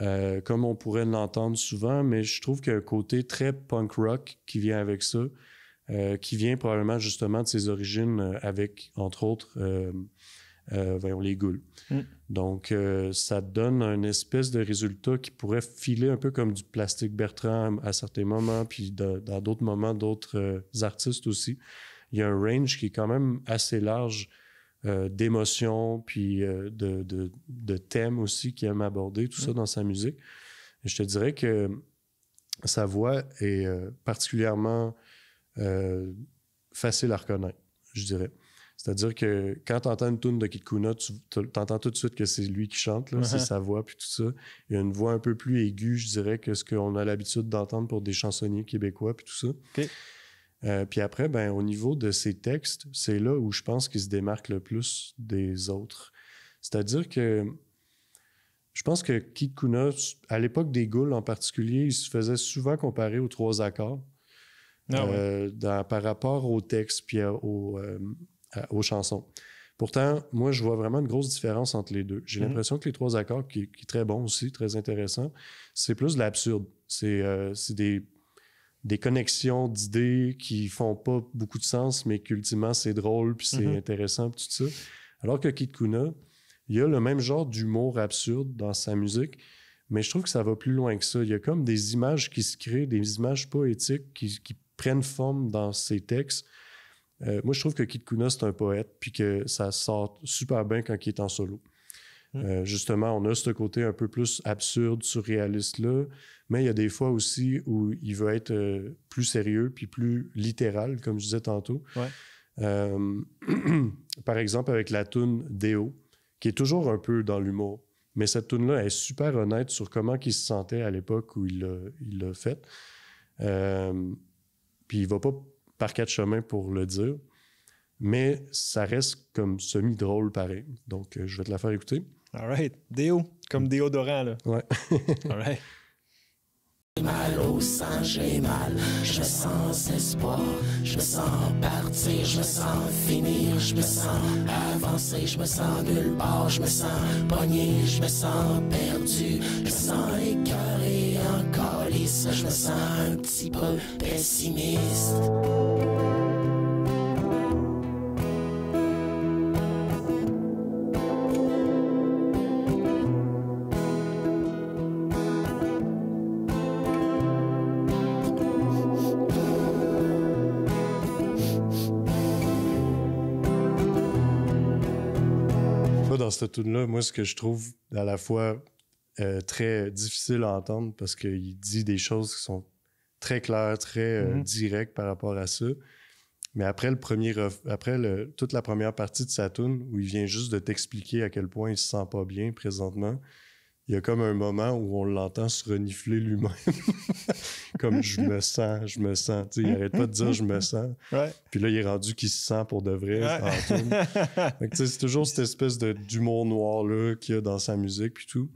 euh, comme on pourrait l'entendre souvent, mais je trouve qu'il y a un côté très punk rock qui vient avec ça, euh, qui vient probablement justement de ses origines avec, entre autres, voyons, les goules. Mm. Donc, ça donne un espèce de résultat qui pourrait filer un peu comme du plastique Bertrand à certains moments, puis dans d'autres moments, d'autres artistes aussi il y a un range qui est quand même assez large euh, d'émotions, puis euh, de, thèmes aussi qu'il aime aborder, tout mm. ça dans sa musique. je te dirais que sa voix est euh, particulièrement facile à reconnaître, je dirais. C'est-à-dire que quand tu entends une tune de Kikuna, tu entends tout de suite que c'est lui qui chante, c'est sa voix, puis tout ça. Il y a une voix un peu plus aiguë, je dirais, que ce qu'on a l'habitude d'entendre pour des chansonniers québécois, puis tout ça. Euh, puis après, ben, au niveau de ses textes, c'est là où je pense qu'il se démarque le plus des autres. C'est-à-dire que je pense que Kuna, à l'époque des ghouls en particulier, il se faisait souvent comparer aux trois accords ah euh, par rapport aux textes puis euh, aux, chansons. Pourtant, moi, je vois vraiment une grosse différence entre les deux. J'ai mhm. l'impression que les trois accords, qui, qui, est très bon aussi, très intéressant, c'est plus de l'absurde. C'est des des connexions d'idées qui font pas beaucoup de sens, mais qu'ultimement c'est drôle, puis c'est mhm. intéressant, tout ça. Alors que Kit Kuna, il a le même genre d'humour absurde dans sa musique, mais je trouve que ça va plus loin que ça. Il y a comme des images qui se créent, des images poétiques qui, prennent forme dans ses textes. Euh, moi, je trouve que Kit Kuna, c'est un poète, puis que ça sort super bien quand il est en solo. Mhm. Euh, justement, on a ce côté un peu plus absurde, surréaliste-là, mais il y a des fois aussi où il veut être euh, plus sérieux puis plus littéral, comme je disais tantôt. Euh, par exemple, avec la toune Déo, qui est toujours un peu dans l'humour. Mais cette toune-là est super honnête sur comment il se sentait à l'époque où il l'a faite. Euh, puis il va pas par quatre chemins pour le dire. Mais ça reste comme semi-drôle pareil. Donc, je vais te la faire écouter. All right. Déo, comme déodorant, là. Ouais. All right mal au sein j'ai mal. Je sens espoir, je sens partir, je me sens finir, je me sens avancer, je me sens nulle part, je me sens pogné, je me sens perdu, je me sens écœuré encore lisse, je me sens un petit peu pessimiste. là moi, ce que je trouve à la fois euh, très difficile à entendre parce qu'il dit des choses qui sont très claires, très euh, mhm. directes par rapport à ça. Mais après le après toute la première partie de sa où il vient juste de t'expliquer à quel point il se sent pas bien présentement, il y a comme un moment où on l'entend se renifler lui-même. comme je me sens, je me sens. il arrête pas de dire je me sens. Puis là, il est rendu qu'il se sent pour de vrai. C'est toujours cette espèce d'humour noir qu'il y a dans sa musique, puis tout.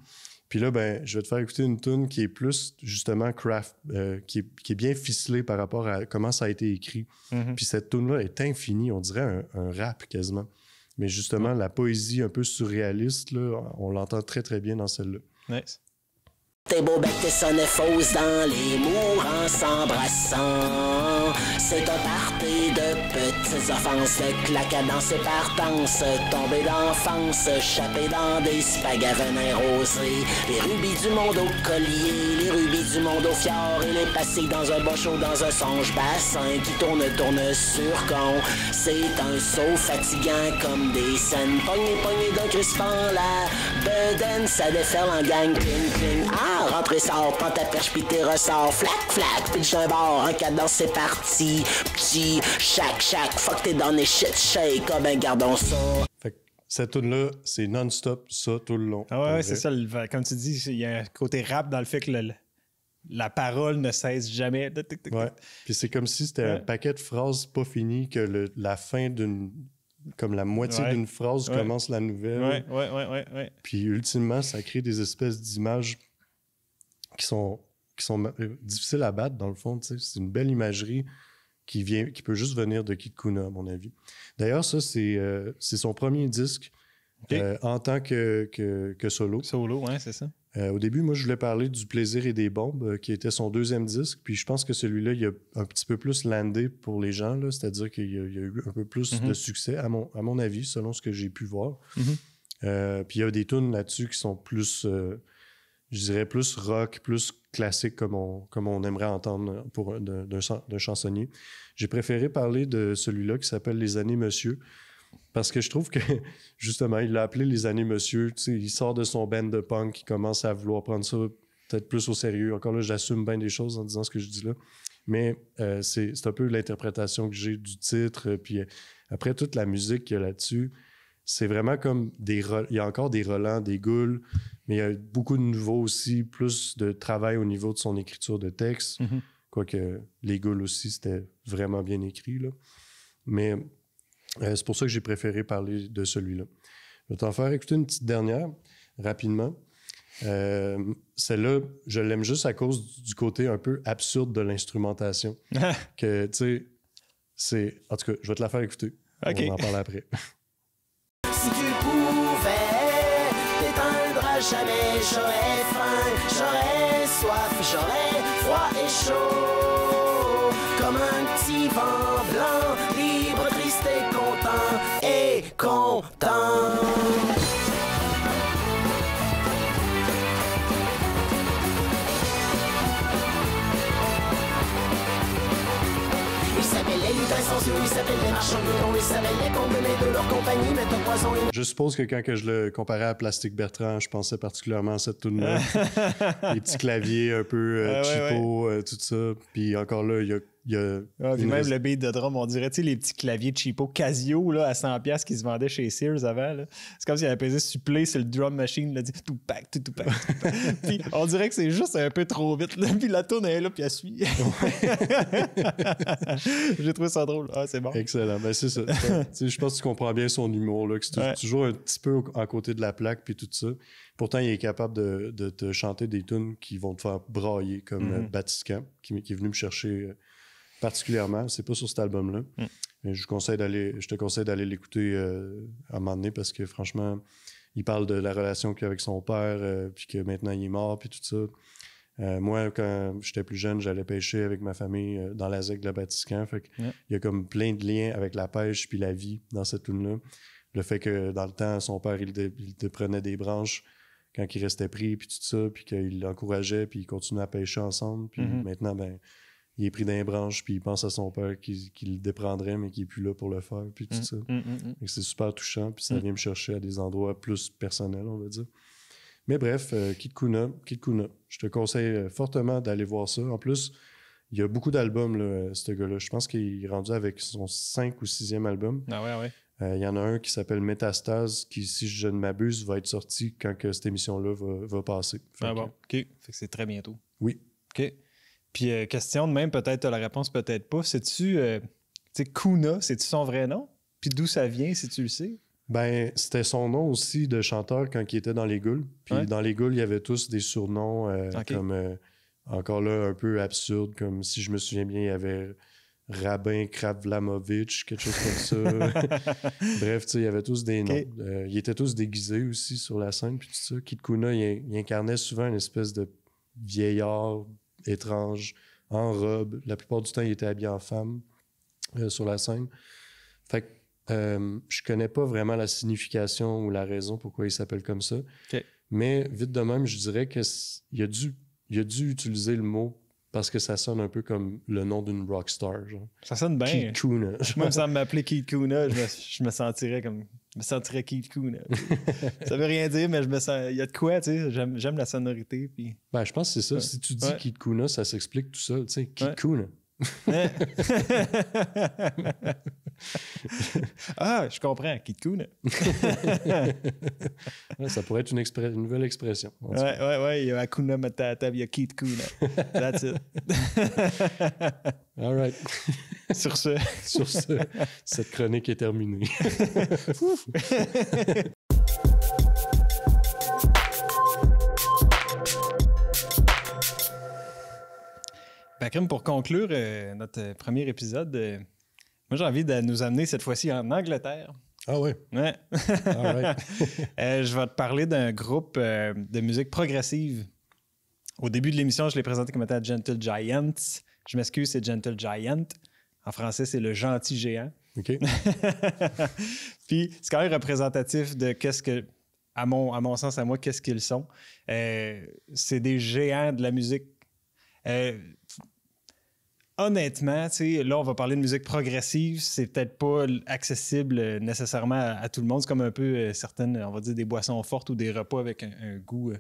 Puis là, ben, je vais te faire écouter une tune qui est plus justement craft, euh, qui, est, bien ficelée par rapport à comment ça a été écrit. Mm-hmm. Puis cette tune là est infinie, on dirait un rap quasiment. Mais justement, la poésie un peu surréaliste, là, on l'entend très très bien dans celle-là. Nice. T'es beau bêtes tes sonnets fausses dans les mours en s'embrassant. C'est un party de petites offenses, claquant dans ses partances, tombées d'enfance, chapées dans des spags à venin rosé. Les rubis du monde au collier, les rubis du monde au fjord, et les passé dans un bochot, dans un songe bassin qui tourne, tourne sur con. C'est un saut fatigant comme des scènes, pogné, pogné d'un crispant la beden, ça déferle en gang, cling, cling. Ah, rentre et sort, prends ta perche, puis tes flac, flac, pitch un bord, un cadence, c'est parti, petit, chaque shack, fuck t'es dans les shit comme un ah, ben, gardons ça. Fait que cette tune-là, c'est non-stop, ça, tout le long. Ah ouais, c'est ça. comme tu dis, il y a un côté rap dans le fait que la parole ne cesse jamais. Puis c'est comme si c'était un paquet de phrases pas finies que la fin d'une comme la moitié d'une phrase commence la nouvelle. Ouais, ouais, ouais, ouais, Puis ultimement, ça crée des espèces d'images qui sont, qui sont euh, difficiles à battre, dans le fond. C'est une belle imagerie qui vient, qui peut juste venir de Kit à mon avis. D'ailleurs, ça, c'est euh, c'est son premier disque euh, en tant que, que, que, solo. Solo, ouais, c'est ça. Euh, au début, moi, je voulais parler du Plaisir et des bombes, qui était son deuxième disque. Puis je pense que celui-là, il a un petit peu plus landé pour les gens, c'est-à-dire qu'il y a, eu un peu plus mhm. de succès, à mon, à mon avis, selon ce que j'ai pu voir. Mhm. puis il y a des tunes là-dessus qui sont plus, je dirais, plus rock, plus classique comme on, comme on aimerait entendre pour d'un chansonnier. J'ai préféré parler de celui-là qui s'appelle Les années Monsieur parce que je trouve que justement, il l'a appelé les années monsieur. Il sort de son band de punk, il commence à vouloir prendre ça peut-être plus au sérieux. Encore là, j'assume bien des choses en disant ce que je dis là. Mais euh, c'est un peu l'interprétation que j'ai du titre. Puis euh, après, toute la musique qu'il y a là-dessus, c'est vraiment comme des. Il y a encore des relents, des goules. Mais il y a beaucoup de nouveaux aussi, plus de travail au niveau de son écriture de texte. Mhm. Quoique Les Gaules aussi, c'était vraiment bien écrit. Là. Mais euh, c'est pour ça que j'ai préféré parler de celui-là. Je vais t'en faire écouter une petite dernière, rapidement. Euh, celle-là, je l'aime juste à cause du côté un peu absurde de l'instrumentation. que, c'est. En tout cas, je vais te la faire écouter. On en parle après. si tu pouvais jamais j'aurai faim, j'aurai soif, j'aurai froid et chaud. Comme un petit vent blanc, libre, triste et content, et content. Je suppose que quand que je le comparais à Plastique Bertrand, je pensais particulièrement à cette tune là Les petits claviers un peu euh, euh, tout ça. Puis encore là, il y a y a ah, même le beat de drum, on dirait, tu les petits claviers de cheapo Casio là, à 100$ qui se vendaient chez Sears avant. C'est comme s'il avait pesé supplé sur le drum machine, il dit tout pack, tout, pack. puis on dirait que c'est juste un peu trop vite. Puis la tourne est là, puis elle suit. J'ai trouvé ça drôle. Ah, c'est bon. Excellent. Ben, c'est ça. Je pense que tu comprends bien son humour, là, que c'est toujours un petit peu à côté de la plaque, puis tout ça. Pourtant, il est capable de, te chanter des tunes qui vont te faire brailler, comme mm qui est venu me chercher euh, particulièrement. C'est pas sur cet album-là. Mm. Mais je, conseille d'aller, je te conseille d'aller l'écouter euh, à un moment donné parce que franchement, il parle de la relation qu'il a avec son père, euh, puis que maintenant il est mort, puis tout ça. Euh, moi, quand j'étais plus jeune, j'allais pêcher avec ma famille dans la ZEC de la Batiscan. Fait il y a comme plein de liens avec la pêche puis la vie dans cette lune là Le fait que dans le temps, son père, il, prenait des branches quand il restait pris, puis tout ça, puis qu'il l'encourageait, puis il continuaient à pêcher ensemble. Puis mm-hmm. maintenant, ben, il est pris d'un branche, puis il pense à son père qu'il le déprendrait, mais qui n'est plus là pour le faire, puis tout mm. ça. Mm, mm, c'est super touchant, puis ça vient me chercher à des endroits plus personnels, on va dire. Mais bref, euh, Kitkuna, je te conseille euh, fortement d'aller voir ça. En plus, il y a beaucoup d'albums, euh, ce gars-là. Je pense qu'il est rendu avec son 5 ou sixième album. Ah ouais, ouais. Euh, il y en a un qui s'appelle Métastase, qui, si je ne m'abuse, va être sorti quand cette émission-là va, passer. Ah bon, OK. c'est très bientôt. Oui. OK. Puis euh, question de même, peut-être la réponse, peut-être pas. cest euh, tu sais, Kuna, c'est-tu son vrai nom? Puis d'où ça vient, si tu le sais? Ben, c'était son nom aussi de chanteur quand il était dans les Goules. Puis dans les Goules, il y avait tous des surnoms euh, comme, encore là, un peu absurdes, comme si je me souviens bien, il y avait Rabin Kravlamovich, quelque chose comme ça. Bref, tu il y avait tous des noms. ils étaient tous déguisés aussi sur la scène, puis tout ça. Kit Kuna, il, incarnait souvent une espèce de vieillard étrange, en robe. La plupart du temps, il était habillé en femme euh, sur la scène. Fait que euh, je connais pas vraiment la signification ou la raison pourquoi il s'appelle comme ça. Mais vite de même, je dirais qu'il a, dû, il a dû utiliser le mot parce que ça sonne un peu comme le nom d'une rock star Ça sonne bien. Keith Kuna. Moi, ça m'appelait Keith Kuna, je me sentirais comme je me sentirais Keith Coon. ça veut rien dire, mais je me sens. Il y a de quoi, tu sais. J'aime, la sonorité. Puis... Ben, je pense que c'est ça. Si tu dis ouais. ça s'explique tout seul, tu sais. Keith ah, je comprends, Kuna. ça pourrait être une, nouvelle expression. Ouais, ouais, ouais, il y a Hakuna Matata, il y a Kuna. That's it. All right. Sur ce. Sur ce, cette chronique est terminée. Bakrim, pour conclure euh, notre premier épisode, euh, moi, j'ai envie de nous amener cette fois-ci en Angleterre. Ah oui. Ouais. Ah euh, je vais te parler d'un groupe euh, de musique progressive. Au début de l'émission, je l'ai présenté comme étant Gentle Giants. Je m'excuse, c'est Gentle Giant. En français, c'est le gentil géant. OK. Puis, c'est quand même représentatif de qu'est-ce que, à mon, à mon sens, à moi, qu'est-ce qu'ils sont. Euh, c'est des géants de la musique honnêtement, là, on va parler de musique progressive. C'est peut-être pas accessible euh, nécessairement à, tout le monde. C'est comme un peu euh, certaines, on va dire, des boissons fortes ou des repas avec un, goût. Euh,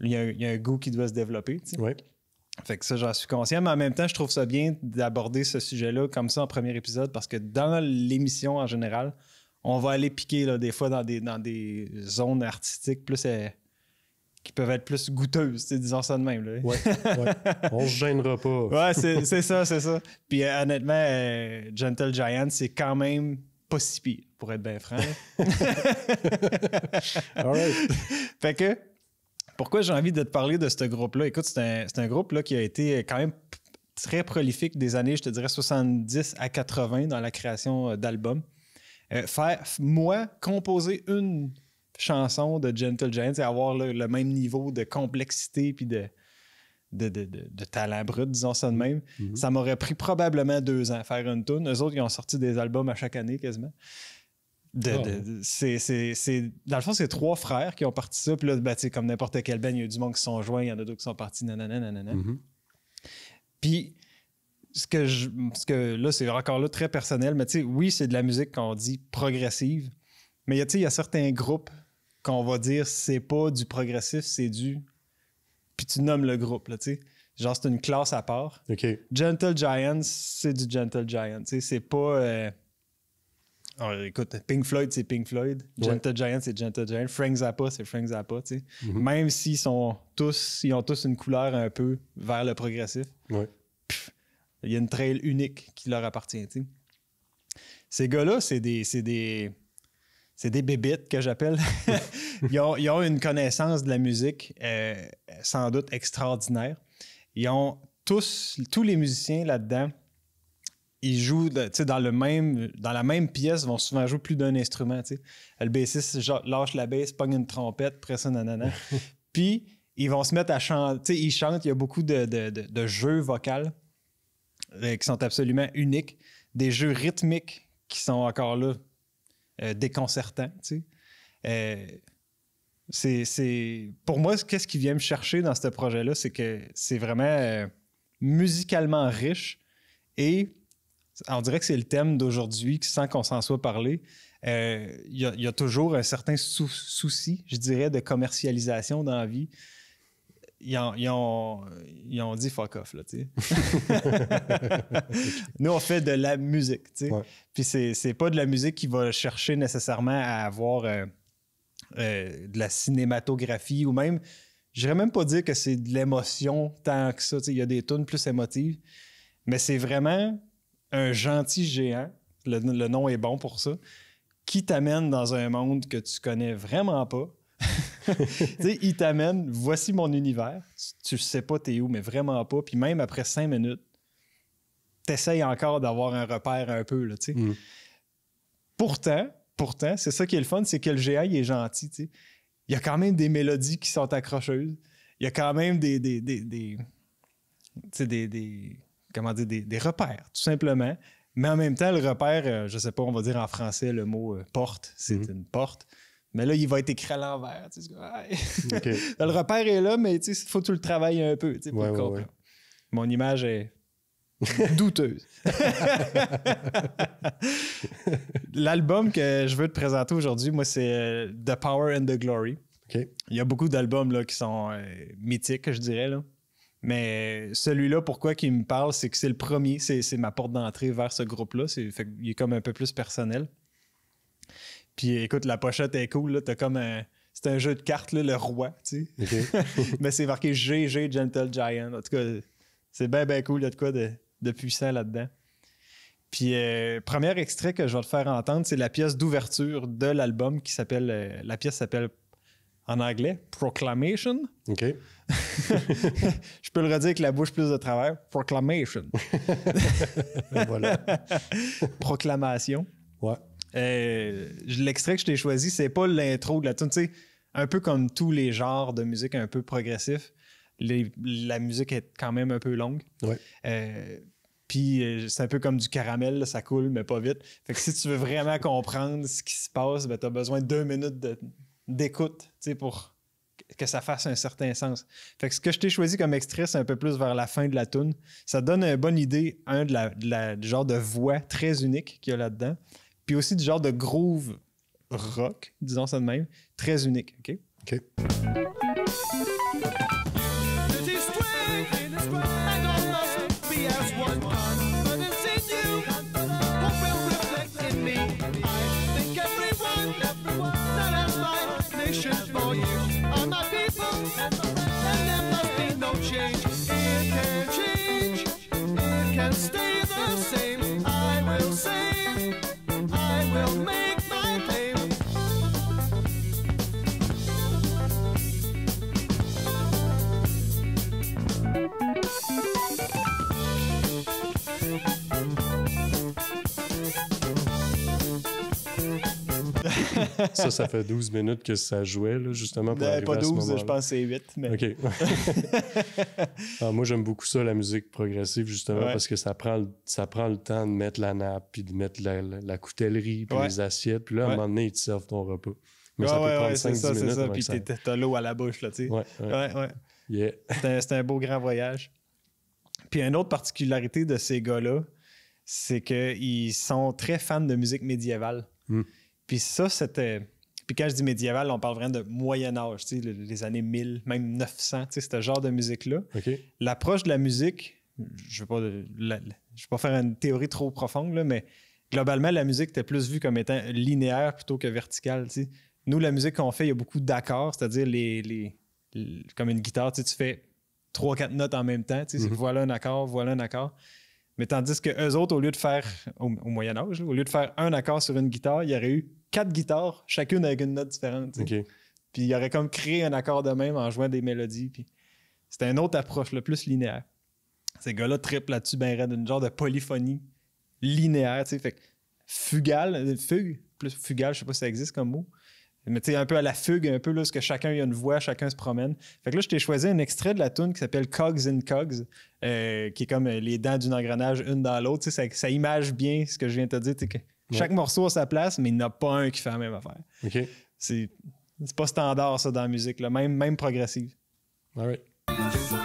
il y, a un, goût qui doit se développer. Oui. Fait que ça, j'en suis conscient, mais en même temps, je trouve ça bien d'aborder ce sujet-là comme ça en premier épisode parce que dans l'émission en général, on va aller piquer là, des fois dans des, dans des zones artistiques plus qui peuvent être plus goûteuses, disons ça de même. Là. Ouais, On se gênera pas. ouais, c'est ça, c'est ça. Puis euh, honnêtement, euh, Gentle Giant, c'est quand même pas si pire, pour être bien franc. All right. Fait que, pourquoi j'ai envie de te parler de ce groupe-là? Écoute, c'est un, groupe là, qui a été euh, quand même très prolifique des années, je te dirais 70 à 80 dans la création d'albums. faire, moi, composer une chanson de Gentle Giant et avoir le même niveau de complexité puis de, de, talent brut, disons ça de même. Mm-hmm. Ça m'aurait pris probablement deux ans à faire une tune. Eux autres, ils ont sorti des albums à chaque année quasiment. Ah c'est, dans le fond, c'est trois frères qui ont participé. ça. Puis là, ben, comme n'importe quel ben, il y a du monde qui sont joints, il y en a d'autres qui sont partis, nanana, mm-hmm. Puis, ce que, je, ce que là, c'est encore là très personnel, mais tu sais oui, c'est de la musique qu'on dit progressive. Mais il y a certains groupes qu'on va dire c'est pas du progressif, c'est du. Puis tu nommes le groupe, là, tu sais. Genre, c'est une classe à part. OK. Gentle Giants c'est du Gentle Giant. Tu sais, c'est pas. Euh, alors, écoute, Pink Floyd, c'est Pink Floyd. Gentle Giants Giant, c'est Gentle Giant. Frank Zappa, c'est Frank Zappa, tu sais. Mhm. Même s'ils sont tous. Ils ont tous une couleur un peu vers le progressif. Ouais. Il y a une trail unique qui leur appartient, tu Ces gars-là, c'est des. C'est des c'est des bébites que j'appelle. ils, ont, une connaissance de la musique euh, sans doute extraordinaire. Ils ont tous, tous les musiciens là-dedans, ils jouent dans, le même, dans la même pièce, vont souvent jouer plus d'un instrument. T'sais. Le bassiste lâche la basse, pogne une trompette, presse un nanana. Puis, ils vont se mettre à chanter. Ils chantent, il y a beaucoup de, jeux vocaux euh, qui sont absolument uniques, des jeux rythmiques qui sont encore là euh, déconcertant. Tu sais. Euh, c'est, c'est... Pour moi, qu'est-ce qui vient me chercher dans ce projet-là, c'est que c'est vraiment euh, musicalement riche et on dirait que c'est le thème d'aujourd'hui, sans qu'on s'en soit parlé. Il y, a toujours un certain souci, je dirais, de commercialisation dans la vie ils ont, dit fuck off, là, tu Nous, on fait de la musique, tu sais. Puis c'est pas de la musique qui va chercher nécessairement à avoir euh, euh, de la cinématographie ou même, j'irais même pas dire que c'est de l'émotion tant que ça, Il y a des tunes plus émotives, mais c'est vraiment un gentil géant, le, le nom est bon pour ça, qui t'amène dans un monde que tu connais vraiment pas il t'amène, voici mon univers. Tu, sais pas t'es où, mais vraiment pas. Puis même après cinq minutes, t'essayes encore d'avoir un repère un peu, là, tu sais. Mm. Pourtant, pourtant, c'est ça qui est le fun, c'est que le GA, il est gentil, tu Il y a quand même des mélodies qui sont accrocheuses. Il y a quand même des... des, des, des, comment dire, des, repères, tout simplement. Mais en même temps, le repère, euh, je sais pas, on va dire en français le mot euh, porte, c'est mm. une porte. Mais là, il va être écrit à l'envers. Ah, le repère est là, mais il faut que tu le travailles un peu pour Mon image est douteuse. L'album que je veux te présenter aujourd'hui, moi, c'est euh, The Power and the Glory. Il y a beaucoup d'albums qui sont euh, mythiques, je dirais. Là. Mais celui-là, pourquoi il me parle, c'est que c'est le premier, c'est ma porte d'entrée vers ce groupe-là. Il est comme un peu plus personnel. Puis écoute, la pochette est cool, là. T'as comme un. C'est un jeu de cartes, le roi, tu sais. Mais c'est marqué GG Gentle Giant. En tout cas, c'est bien, bien cool. Il y de quoi de, puissant là-dedans. Puis, euh, premier extrait que je vais te faire entendre, c'est la pièce d'ouverture de l'album qui s'appelle. Euh, la pièce s'appelle en anglais Proclamation. OK. je peux le redire avec la bouche plus de travers Proclamation. Ben voilà. Proclamation. Ouais. Euh, l'extrait que je t'ai choisi, c'est pas l'intro de la tune. un peu comme tous les genres de musique un peu progressif, la musique est quand même un peu longue. Euh, puis euh, c'est un peu comme du caramel, ça coule, mais pas vite. si tu veux vraiment comprendre ce qui se passe, ben, tu as besoin de deux minutes d'écoute pour que ça fasse un certain sens. ce que je t'ai choisi comme extrait, c'est un peu plus vers la fin de la tune. Ça donne une bonne idée, un, de la, du genre de voix très unique qu'il y a là-dedans puis aussi du genre de groove rock, disons ça de même, très unique. OK? OK. ça, ça fait 12 minutes que ça jouait, là, justement. Pour euh, pas 12, je pense que c'est 8. Mais... OK. Ah, moi, j'aime beaucoup ça, la musique progressive, justement, parce que ça prend, le, ça prend le temps de mettre la nappe, puis de mettre la, la, coutellerie, puis les assiettes. Puis là, à un moment donné, ils te servent ton repas. Mais ah ça peut prendre 5 minutes. C'est ça, puis t'as l'eau à la bouche, là, tu sais. Ouais, ouais. Yeah. C'est un, beau grand voyage. Puis une autre particularité de ces gars-là, c'est qu'ils sont très fans de musique médiévale. Hmm. Puis ça, c'était. Puis quand je dis médiéval, on parle vraiment de Moyen Âge, les années 1000, même 900, tu ce genre de musique-là. L'approche de la musique, je ne euh, vais pas faire une théorie trop profonde, mais globalement, la musique était plus vue comme étant linéaire plutôt que verticale. Nous, la musique qu'on fait, il y a beaucoup d'accords, c'est-à-dire les, comme une guitare, tu, fais trois, quatre notes en même temps. Mm-hmm. Voilà un accord, voilà un accord. Mais tandis que eux autres, au lieu de faire, au, Moyen Âge, au lieu de faire un accord sur une guitare, il y aurait eu quatre guitares, chacune avec une note différente. Puis il aurait comme créé un accord de même en jouant des mélodies. Puis c'était une autre approche, le plus linéaire. Ces gars-là trippent là-dessus, ben raide, une genre de polyphonie linéaire. Fait fugal, euh, fugue, plus fugal, je sais pas si ça existe comme mot. Mais tu un peu à la fugue, un peu là, parce que chacun y a une voix, chacun se promène. Fait que là, je t'ai choisi un extrait de la tune qui s'appelle Cogs in Cogs, euh, qui est comme euh, les dents d'un engrenage une dans l'autre. Ça, ça image bien ce que je viens de te dire. Que Chaque morceau a sa place, mais il n'y en a pas un qui fait la même affaire. C'est, pas standard, ça, dans la musique, là, même, même progressive. All right.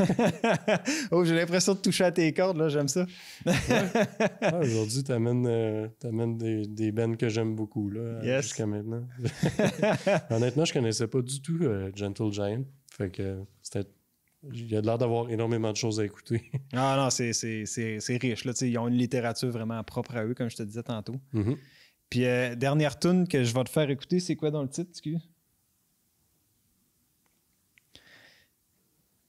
oh, j'ai l'impression de toucher à tes cordes, là, j'aime ça. Aujourd'hui, tu amènes, euh, des, des bands que j'aime beaucoup, là, jusqu'à maintenant. Honnêtement, je connaissais pas du tout euh, Gentle Giant. Fait que c'était il y a l'air d'avoir énormément de choses à écouter. ah non, c'est riche. Là, ils ont une littérature vraiment propre à eux, comme je te disais tantôt. Mm-hmm. Puis, euh, dernière tune que je vais te faire écouter, c'est quoi dans le titre, excuse?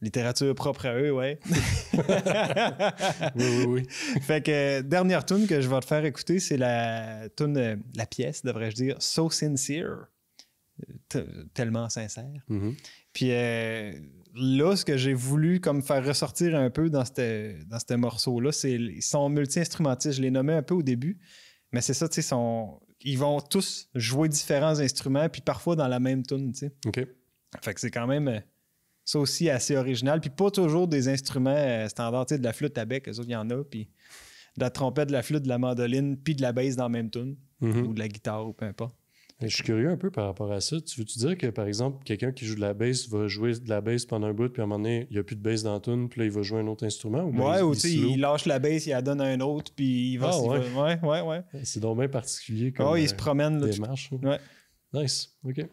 Littérature propre à eux, ouais. oui, oui, oui. Fait que dernière tune que je vais te faire écouter, c'est la tune, euh, la pièce, devrais-je dire, So Sincere. Tellement sincère. Mm-hmm. Puis euh, là, ce que j'ai voulu comme faire ressortir un peu dans ce dans morceau-là, c'est ils sont multi-instrumentistes. Je les nommé un peu au début, mais c'est ça, tu sais, ils vont tous jouer différents instruments, puis parfois dans la même tune, tu sais. OK. Fait que c'est quand même euh, c'est aussi, assez original. Puis pas toujours des instruments euh, standards, tu sais, de la flûte à bec, eux autres, il y en a. Puis de la trompette, de la flûte, de la mandoline, puis de la bass dans le même tune, mhm. ou de la guitare, ou peu importe. Je suis curieux un peu par rapport à ça. Tu veux-tu dire que, par exemple, quelqu'un qui joue de la basse va jouer de la basse pendant un bout, puis à un moment donné, il n'y a plus de bass dans la tune, puis là, il va jouer un autre instrument? Ou ouais, ou tu il lâche la bass, il la donne à un autre, puis il va... Ah, ouais. ouais. ouais, C'est donc bien particulier ah, comme oh, il se euh, promène, là, démarche. Ouais. Nice, OK.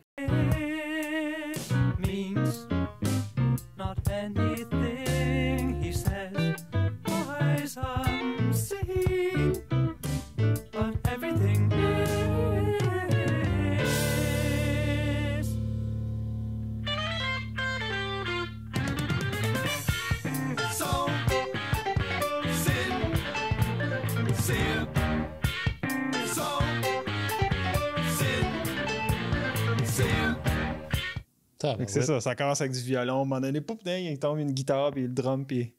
C'est ça, ça commence avec du violon. À un moment donné, il tombe une guitare, puis le drum, puis.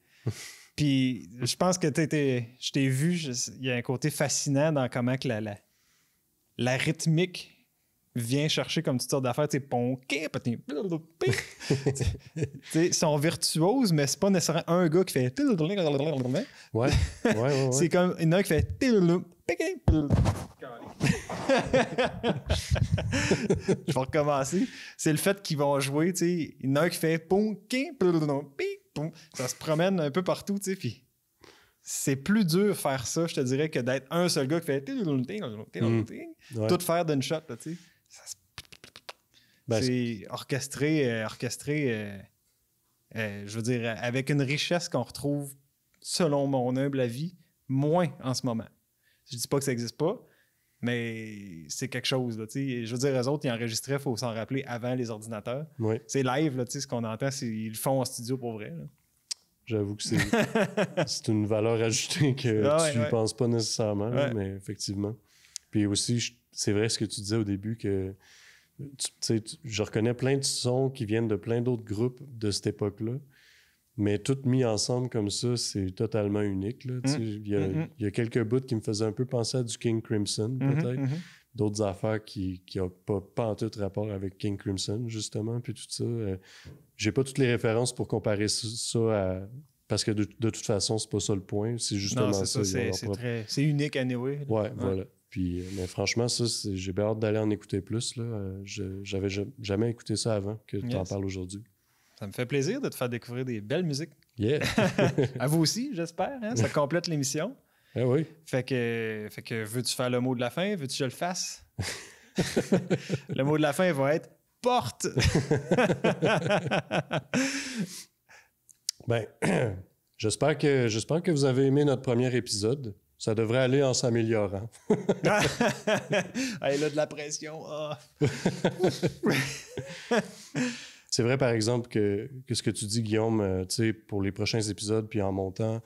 puis je pense que t'es, je t'ai vu, il y a un côté fascinant dans comment que la, la, rythmique vient chercher comme toutes sortes d'affaires, tu sais, ponqué, Ils sont virtuoses, mais c'est pas nécessairement un gars qui fait. ouais, ouais, ouais, C'est comme une autre qui fait je vais recommencer. C'est le fait qu'ils vont jouer, Il y en a un qui fait Ça se promène un peu partout, tu Puis c'est plus dur faire ça, je te dirais, que d'être un seul gars qui fait hmm. tout faire d'une shot, ben, c'est orchestré, euh, orchestré, euh, euh, je veux dire, avec une richesse qu'on retrouve, selon mon humble avis, moins en ce moment. Je dis pas que ça n'existe pas, mais c'est quelque chose. Là, je veux dire, eux autres, ils enregistraient, il faut s'en rappeler, avant les ordinateurs. C'est live, là, ce qu'on entend, ils le font en studio pour vrai. J'avoue que c'est une valeur ajoutée que ah tu ne penses pas nécessairement, mais effectivement. Puis aussi, c'est vrai ce que tu disais au début que tu, je reconnais plein de sons qui viennent de plein d'autres groupes de cette époque-là. Mais tout mis ensemble comme ça, c'est totalement unique. Mm. Mm-hmm. Il y, a quelques bouts qui me faisaient un peu penser à du King Crimson, mm-hmm, peut-être. Mm-hmm. D'autres affaires qui n'ont pas, en tout rapport avec King Crimson, justement, puis tout ça. Euh, j'ai pas toutes les références pour comparer ça à... Parce que de, toute façon, c'est pas ça le point. C'est justement non, ça. ça c'est unique à anyway, Oui, voilà. Puis, euh, mais franchement, ça, j'ai bien hâte d'aller en écouter plus. Euh, je, j'avais jamais écouté ça avant que tu en parles aujourd'hui. Ça me fait plaisir de te faire découvrir des belles musiques. Yeah. à vous aussi, j'espère. Hein. Ça complète l'émission. Eh oui. Fait que, fait que veux-tu faire le mot de la fin? Veux-tu que je le fasse? le mot de la fin va être porte. ben, j'espère que, j'espère que vous avez aimé notre premier épisode. Ça devrait aller en s'améliorant. elle a de la pression. Oh. C'est vrai, par exemple, que, ce que tu dis, Guillaume, euh, pour les prochains épisodes, puis en montant,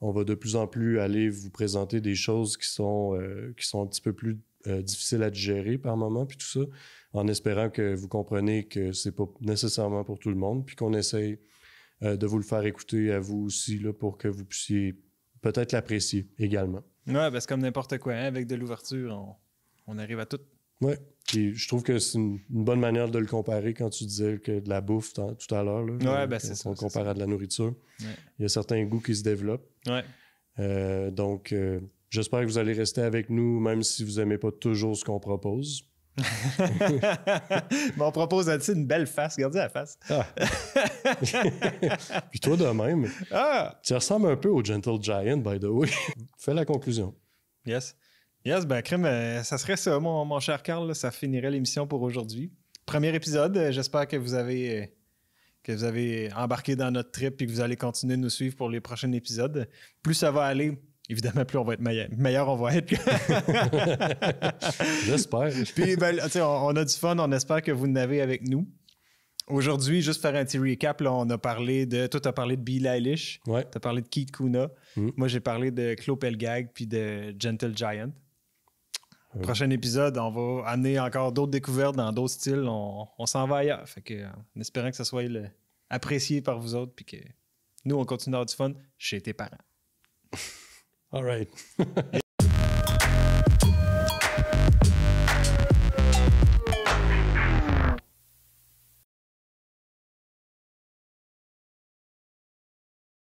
on va de plus en plus aller vous présenter des choses qui sont, euh, qui sont un petit peu plus euh, difficiles à digérer par moment, puis tout ça, en espérant que vous comprenez que c'est pas nécessairement pour tout le monde, puis qu'on essaye de vous le faire écouter à vous aussi, pour que vous puissiez peut-être l'apprécier également. Ouais, parce que comme n'importe quoi, hein, avec de l'ouverture, on arrive à tout oui. Puis je trouve que c'est une, bonne manière de le comparer quand tu disais que de la bouffe tout à l'heure. Ouais, euh, ben c'est ça. On compare à de la nourriture. Il y a certains goûts qui se développent. Ouais. Euh, donc, euh, j'espère que vous allez rester avec nous, même si vous n'aimez pas toujours ce qu'on propose. Mais on propose aussi une belle face. Regardez la face. Ah. Puis toi de même. Ah. Tu ressembles un peu au Gentle Giant, by the way. Fais la conclusion. Yes. Yes, ben, crème, euh, ça serait ça, mon, cher Carl. ça finirait l'émission pour aujourd'hui. Premier épisode. Euh, j'espère que vous avez euh, que vous avez embarqué dans notre trip et que vous allez continuer de nous suivre pour les prochains épisodes. Plus ça va aller, évidemment, plus on va être meilleur, meilleur on va être. J'espère. Puis, ben, on, a du fun, on espère que vous n'avez avec nous. Aujourd'hui, juste faire un petit recap, on a parlé de. Toi, t'as parlé de Bill Eilish. Tu T'as parlé de Keith Kuna. Mm. Moi, j'ai parlé de Claude Pelgag puis de Gentle Giant. Prochain épisode, on va amener encore d'autres découvertes dans d'autres styles. On, s'en va ailleurs. Fait que, euh, en espérant que ça soit apprécié par vous autres, puis que nous, on continue d'avoir du fun chez tes parents. All right.